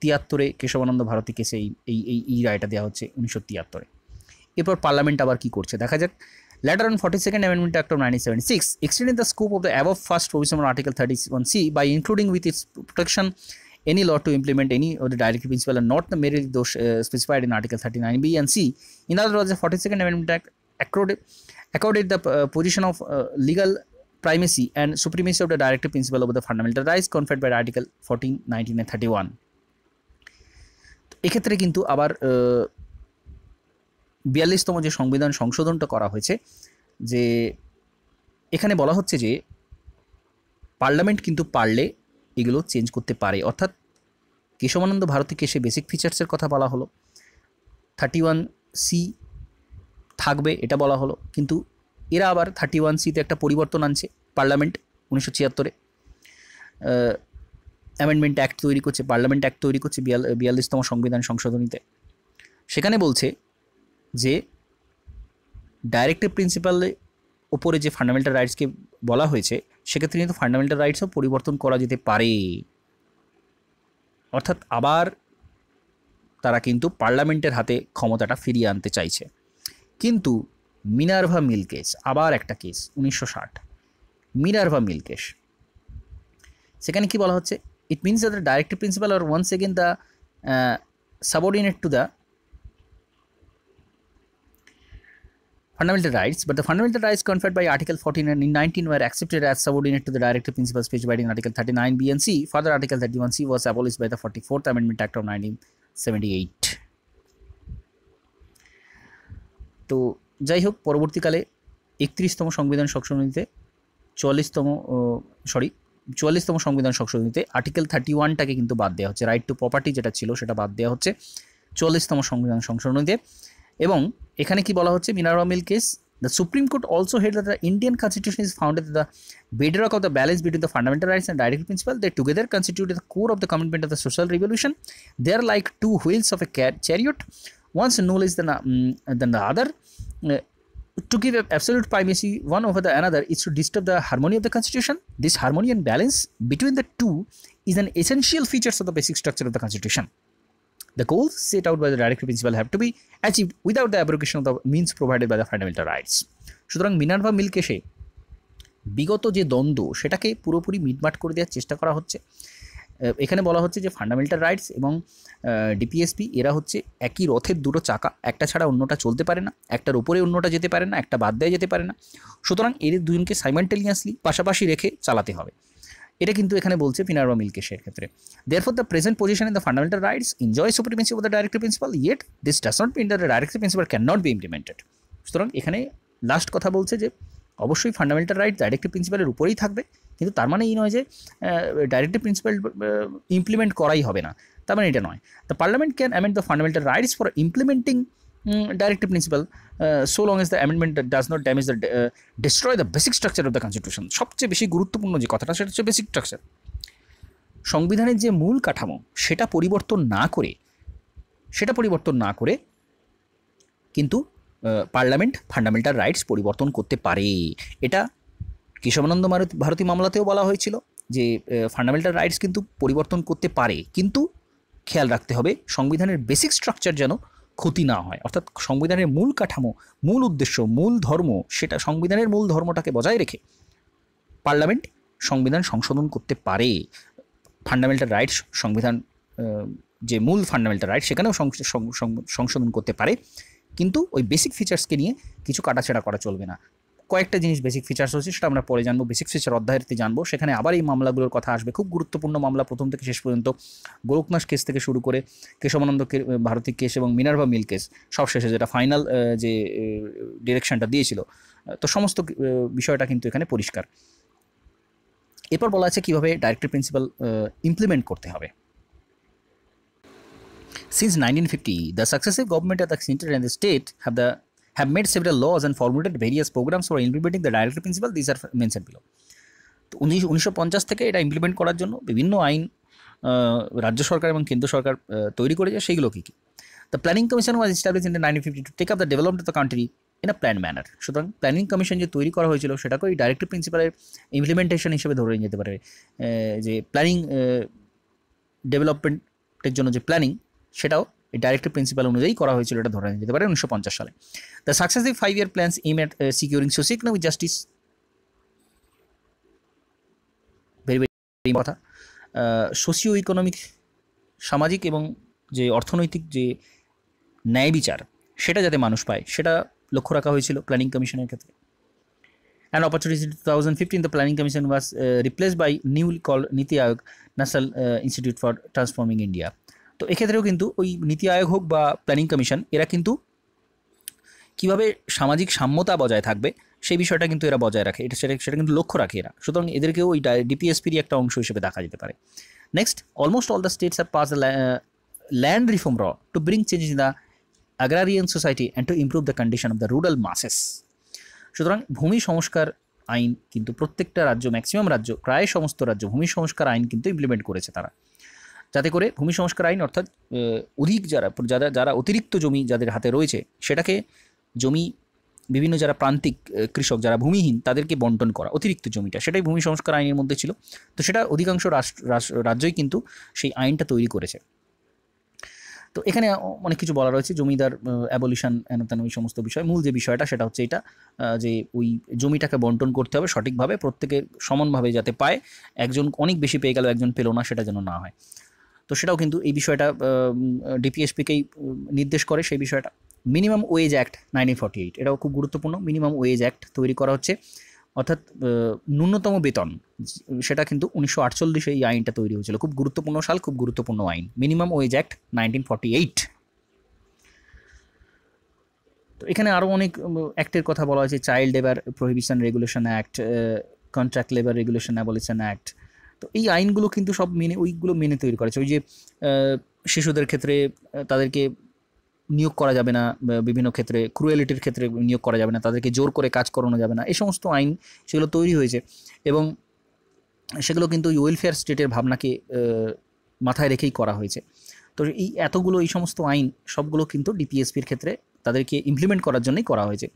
তিয়াত্তরে কেশবানন্দ ভারতীকে সেই এই এই এই রায়টা দেওয়া হচ্ছে উনিশশো তিয়াত্তরে এরপর পার্লামেন্ট আবার কী করছে দেখা যাক later on forty second amendment act of nineteen seventy six extend the scope of the above first provision on article thirty one C by including with its protection any law to implement any of the directive principle and not the merely those uh, specified in Article 39b and c. In other words, the 42nd Amendment Act accorded, accorded the uh, position of uh, legal primacy and supremacy of the directive principle over the fundamental rights conferred by Article 14, 19 and 31. কিন্তু আবার বিয়াল্লিশতম যে সংবিধান সংশোধনটা করা হয়েছে যে এখানে বলা হচ্ছে যে পার্লামেন্ট কিন্তু পারলে এগুলো চেঞ্জ করতে পারে অর্থাৎ কেশবানন্দ ভারতী কেশে বেসিক ফিচার্সের কথা বলা হলো থার্টি ওয়ান সি থাকবে এটা বলা হলো কিন্তু এরা আবার থার্টি ওয়ান সিতে একটা পরিবর্তন আনছে পার্লামেন্ট উনিশশো ছিয়াত্তরে অ্যামেন্ডমেন্ট অ্যাক্ট তৈরি করছে পার্লামেন্ট অ্যাক্ট তৈরি করছে বিয়াল্লিশতম সংবিধান সংশোধনীতে সেখানে বলছে যে ডাইরেক্টিভ প্রিন্সিপালের ওপরে যে ফান্ডামেন্টাল রাইটসকে বলা হয়েছে সেক্ষেত্রে কিন্তু ফান্ডামেন্টাল রাইটসও পরিবর্তন করা যেতে পারে অর্থাৎ আবার তারা কিন্তু পার্লামেন্টের হাতে ক্ষমতাটা ফিরিয়ে আনতে চাইছে কিন্তু মিনার্ভা মিল কেস আবার একটা কেস উনিশশো ষাট মিনার্ভা মিল কেস সেখানে কি বলা হচ্ছে it means the directive principle are once again the subordinate to the fundamental rights, but the fundamental rights conferred by Article 14 and 19 were accepted as subordinate to the directive principles specified in Article 39 B and c. Further, Article 31 C was abolished by the 44th Amendment Act of 1978. তো যাই হোক পরবর্তীকালে একত্রিশতম সংবিধান সংশোধনীতে চুয়াল্লিশতম sorry চুয়াল্লিশতম সংবিধান সংশোধনীতে article thirty ওয়ানটাকে কিন্তু বাদ দেওয়া হচ্ছে রাইট টু প্রপার্টি যেটা ছিল সেটা বাদ দেওয়া হচ্ছে চুয়াল্লিশতম সংবিধান সংশোধনীতে এবং এখানে কি বলা হচ্ছে case, the Supreme Court also held that the Indian Constitution is founded on the bedrock of the balance between the fundamental rights and directive principle they together constitute the core of the commitment of the social revolution they are like two wheels of a chariot one's null is than, um, than the other uh, to give absolute primacy one over the another is to disturb the harmony of the constitution this harmony and balance between the two is an essential feature of the basic structure of the constitution The goals set out by the directive principle have to be achieved without the abrogation of the means provided by the fundamental rights. সুতরাং Minerva mill কেসে বিগত যে দ্বন্দ্ব সেটাকে পুরোপুরি মিটমাট করে দেওয়ার চেষ্টা করা হচ্ছে এখানে বলা হচ্ছে যে ফান্ডামেন্টাল রাইটস এবং ডিপিএসপি এরা হচ্ছে একই রথের দুটো চাকা একটা ছাড়া অন্যটা চলতে পারে না একটার উপরে অন্যটা যেতে পারে না একটা বাদ দেওয়া যেতে পারে না সুতরাং এদের দুজনকে সাইমেন্টেলিয়াসলি পাশাপাশি রেখে চালাতে হবে এটা কিন্তু এখানে বলছে পিনার বা মিল্কেশের ক্ষেত্রে therefore the present position in the fundamental rights enjoy supremacy of the directive principle yet this does not mean the directive principle can not be implemented সুতরাং এখানে লাস্ট কথা বলছে যে অবশ্যই ফান্ডামেন্টাল রাইট ডাইরেক্ট প্রিন্সিপালের উপরেই থাকবে কিন্তু তার মানে এই নয় যে ডাইরেক্ট প্রিন্সিপাল ইমপ্লিমেন্ট করাই হবে না তার মানে এটা নয় the parliament can amend the fundamental rights for implementing directive principle so long is the amendment does not damage the destroy the basic structure of the constitution সবচেয়ে বেশি গুরুত্বপূর্ণ যে কথাটা সেটা হচ্ছে বেসিক স্ট্রাকচার সংবিধানের যে মূল কাঠামো সেটা পরিবর্তন না করে সেটা পরিবর্তন না করে কিন্তু পার্লামেন্ট ফান্ডামেন্টাল রাইটস পরিবর্তন করতে পারে এটা কেশবানন্দ ভারতী মামলাতেও বলা হয়েছিল যে ফান্ডামেন্টাল রাইটস কিন্তু পরিবর্তন করতে পারে কিন্তু খেয়াল রাখতে হবে সংবিধানের বেসিক স্ট্রাকচার যেন ক্ষতি না হয় অর্থাৎ সংবিধানের মূল কাঠামো মূল উদ্দেশ্য মূল ধর্ম সেটা সংবিধানের মূল ধর্মটাকে বজায় রেখে পার্লামেন্ট সংবিধান সংশোধন করতে পারে ফান্ডামেন্টাল রাইটস সংবিধান যে মূল ফান্ডামেন্টাল রাইট সেখানেও সংশোধন করতে পারে কিন্তু ওই বেসিক ফিচার্সকে নিয়ে কিছু কাটাছেড়া করা চলবে না কয়েকটা জিনিস বেসিক ফিচার্স রয়েছে সেটা আমরা পরে জানবো বেসিক ফিচার অধ্যায়তে জানবো সেখানে আবার এই মামলাগুলোর কথা আসবে খুব গুরুত্বপূর্ণ মামলা প্রথম থেকে শেষ পর্যন্ত গোলকনাথ কেস থেকে শুরু করে কেশবানন্দ ভারতী কেস এবং মিনার্ভা মিল কেস সব শেষে যেটা ফাইনাল যে ডিরেকশনটা দিয়েছিল তো সমস্ত বিষয়টা কিন্তু এখানে পরিষ্কার এরপর বলা আছে কীভাবে ডাইরেক্টর প্রিন্সিপাল ইমপ্লিমেন্ট করতে হবে nineteen fifty the successive government of the centre and the state have the have made several laws and formulated various programs for implementing the directory principle. These are mentioned below. তো উনিশ উনিশশো পঞ্চাশ থেকে এটা implement করার জন্য বিভিন্ন আইন রাজ্য সরকার এবং কেন্দ্র সরকার তৈরি করেছে সেইগুলো কী কী the planning commission was establish in nineteen fifty to take up the development of the country in a plan manner সুতরাং প্ল্যানিং কমিশন যে তৈরি করা হয়েছিল সেটাকে এই ডাইরেক্টিভ প্রিন্সিপালের ইমপ্লিমেন্টেশন হিসেবে ধরে যেতে পারে যে প্ল্যানিং ডেভেলপমেন্টের জন্য যে প্ল্যানিং সেটাও এই ডাইরেক্টিভ প্রিন্সিপাল অনুযায়ী করা হয়েছিল এটা ধরে যেতে পারে উনিশশো সালে the successive five year plans aim at securing socio economic justice very very কথা সোশিও uh, ইকোনমিক সামাজিক এবং যে অর্থনৈতিক যে ন্যায় বিচার সেটা যাতে মানুষ পায় সেটা লক্ষ্য রাখা হয়েছিল প্ল্যানিং কমিশনের ক্ষেত্রে and opportunity two thousand fifteen the planning commission was replace by new call Niti Aayog national institute for transforming India তো এক্ষেত্রেও কিন্তু ওই নীতি আয়োগ হোক বা প্ল্যানিং কমিশন এরা কিন্তু কিভাবে সামাজিক সাম্যতা বজায় থাকবে সেই বিষয়টা কিন্তু এরা বজায় রাখে এটা সেটা সেটা কিন্তু লক্ষ্য রাখে এরা সুতরাং এদেরকেও ওই ডিপিএসপির একটা অংশ হিসেবে দেখা যেতে পারে next almost all the states have pass the land reform র to bring change in the agrarian society and to improve the condition of the rural masses সুতরাং ভূমি সংস্কার আইন কিন্তু প্রত্যেকটা রাজ্য ম্যাক্সিমাম রাজ্য প্রায় সমস্ত রাজ্য ভূমি সংস্কার আইন কিন্তু ইমপ্লিমেন্ট করেছে তারা যাতে করে ভূমি সংস্কার আইন অর্থাৎ অধিক যারা যারা যারা অতিরিক্ত জমি যাদের হাতে রয়েছে সেটাকে জমি বিভিন্ন যারা প্রান্তিক কৃষক যারা ভূমিহীন তাদেরকে বন্টন করা অতিরিক্ত জমিটা সেটাই ভূমি সংস্কার আইনের মধ্যে ছিল তো সেটা অধিকাংশ রাজ্যই কিন্তু সেই আইনটা তৈরি করেছে তো এখানে অনেক কিছু বলা রয়েছে জমিদার এন তেন ওই সমস্ত বিষয় মূল যে বিষয়টা সেটা হচ্ছে এটা যে ওই জমিটাকে বন্টন করতে হবে সঠিকভাবে প্রত্যেকে সমানভাবে যাতে পায় একজন অনেক বেশি পেয়ে গেল একজন পেলো না সেটা যেন না হয় তো সেটাও কিন্তু এই বিষয়টা ডিপিএসপিকেই নির্দেশ করে সেই বিষয়টা minimum wage act nineteen forty eight এটাও খুব গুরুত্বপূর্ণ মিনিমাম ওয়েজ অ্যাক্ট তৈরি করা হচ্ছে অর্থাৎ ন্যূনতম বেতন সেটা কিন্তু উনিশশো আটচল্লিশে এই আইনটা তৈরি হয়েছিল খুব গুরুত্বপূর্ণ সাল খুব গুরুত্বপূর্ণ আইন minimum wage act nineteen forty eight তো এখানে আরও অনেক অ্যাক্টের কথা বলা হয়েছে child labour prohibition regulation act contract labour regulation abolition act তো এই আইনগুলো কিন্তু সব মেনে ওইগুলো মেনে তৈরি করেছে ওই যে শিশুদের ক্ষেত্রে তাদেরকে নিয়োগ করা যাবে না বিভিন্ন ক্ষেত্রে ক্রুয়েলিটির ক্ষেত্রে নিয়োগ করা যাবে না তাদেরকে জোর করে কাজ করানো যাবে না এই সমস্ত আইন সেগুলো তৈরি হয়েছে এবং সেগুলো কিন্তু ওই ওয়েলফেয়ার স্টেটের ভাবনাকে মাথায় রেখেই করা হয়েছে তো এই এতগুলো এই সমস্ত আইন সবগুলো কিন্তু ডিপিএসপির ক্ষেত্রে তাদেরকে ইমপ্লিমেন্ট করার জন্যই করা হয়েছে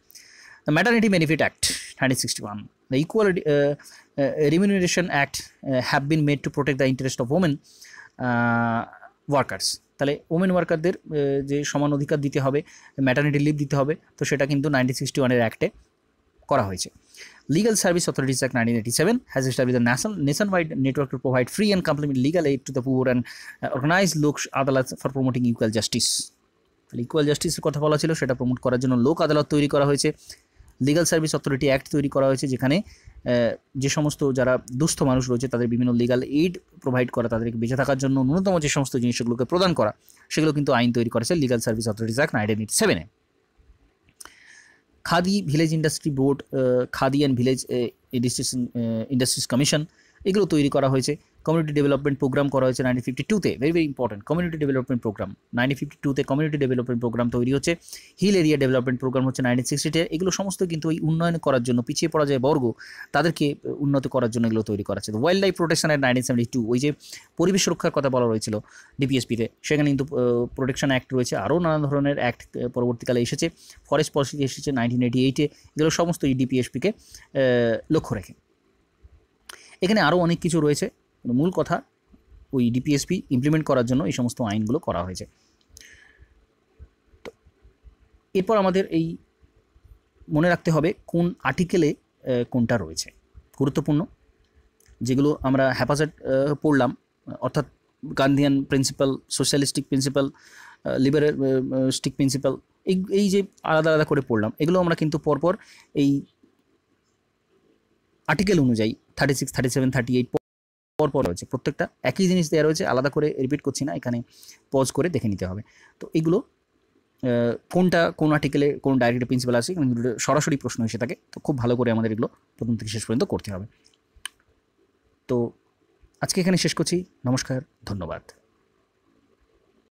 maternity benefit act nineteen sixty one the equality remuneration act have been made to protect the interest of women workers তাহলে ওমেন ওয়ার্কারদের uh, যে সমান অধিকার দিতে হবে ম্যাটার্নিটি লিভ দিতে হবে তো সেটা কিন্তু নাইনটিন সিক্সটি ওয়ানের অ্যাক্টে করা হয়েছে legal service authorities act nineteen eighty seven has establish the national nationwide network to provide free and complement legal aid to the poor and organise Lok Adalat for promoting equal justice তাহলে equal জাস্টিসের কথা বলা ছিল সেটা promote করার জন্য লোক আদালত তৈরি করা হয়েছে লিগাল সার্ভিস অথরিটি অ্যাক্ট তৈরি করা হয়েছে যেখানে যে সমস্ত যারা দুস্থ মানুষ রয়েছে তাদের বিভিন্ন লিগাল এইড প্রোভাইড করা তাদেরকে বেঁচে থাকার জন্য ন্যূনতম যে সমস্ত জিনিসগুলোকে প্রদান করা সেগুলো কিন্তু আইন তৈরি করেছে legal service authorities act nineteen eighty সেভেনে Khadi village industry board Khadi and village industries industries commission এগুলো তৈরি করা হয়েছে কমিউনিটি ডেভেলপমেন্ট প্রোগ্রাম করা হয়েছে নাইনটিন ফিফটি টুতে very very important community development programme nineteen fifty টুতে কমিউনিটি ডেভেলপমেন্ট প্রোগ্রাম তৈরি হচ্ছে হিল এরিয়া ডেভেলপমেন্ট প্রোগ্রাম হচ্ছে নাইনটিন সিক্সটিতে এগুলো সমস্ত কিন্তু এই উন্নয়ন করার জন্য পিছিয়ে পড়া যায় বর্গ তাদেরকে উন্নত করার জন্য এগুলো তৈরি করা হচ্ছে wildlife protection act nineteen seventy two ওই যে পরিবেশ রক্ষার কথা বলা রয়েছিল ডিপিএসপিতে সেখানে কিন্তু প্রোটেকশন অ্যাক্ট রয়েছে আরও নানা ধরনের অ্যাক্ট পরবর্তীকালে এসেছে ফরেস্ট পলিসি এসেছে নাইনটিন এইটি এইটে এগুলো সমস্ত এই ডিপিএসপিকে লক্ষ্য রেখে এখানে আরও অনেক কিছু রয়েছে মানে মূল কথা ওই ডিপিএসপি ইমপ্লিমেন্ট করার জন্য এই সমস্ত আইনগুলো করা হয়েছে তো এরপর আমাদের এই মনে রাখতে হবে কোন আর্টিকেলে কোনটা রয়েছে গুরুত্বপূর্ণ যেগুলো আমরা হ্যাপাজেট পড়লাম অর্থাৎ গান্ধিয়ান প্রিন্সিপাল সোশ্যালিস্টিক প্রিন্সিপাল স্টিক প্রিন্সিপাল এই এই যে আলাদা আলাদা করে পড়লাম এগুলো আমরা কিন্তু পরপর এই আর্টিকেল অনুযায়ী thirty six thirty seven thirty eight পরপর রয়েছে প্রত্যেকটা একই জিনিস দেওয়া রয়েছে আলাদা করে রিপিট করছি না এখানে পজ করে দেখে নিতে হবে তো এগুলো কোনটা কোন আর্টিকেলে কোন ডাইরেক্ট প্রিন্সিপাল আছে সরাসরি প্রশ্ন এসে থাকে তো খুব ভালো করে আমাদের এগুলো প্রথম থেকে শেষ পর্যন্ত করতে হবে তো আজকে এখানে শেষ করছি নমস্কার ধন্যবাদ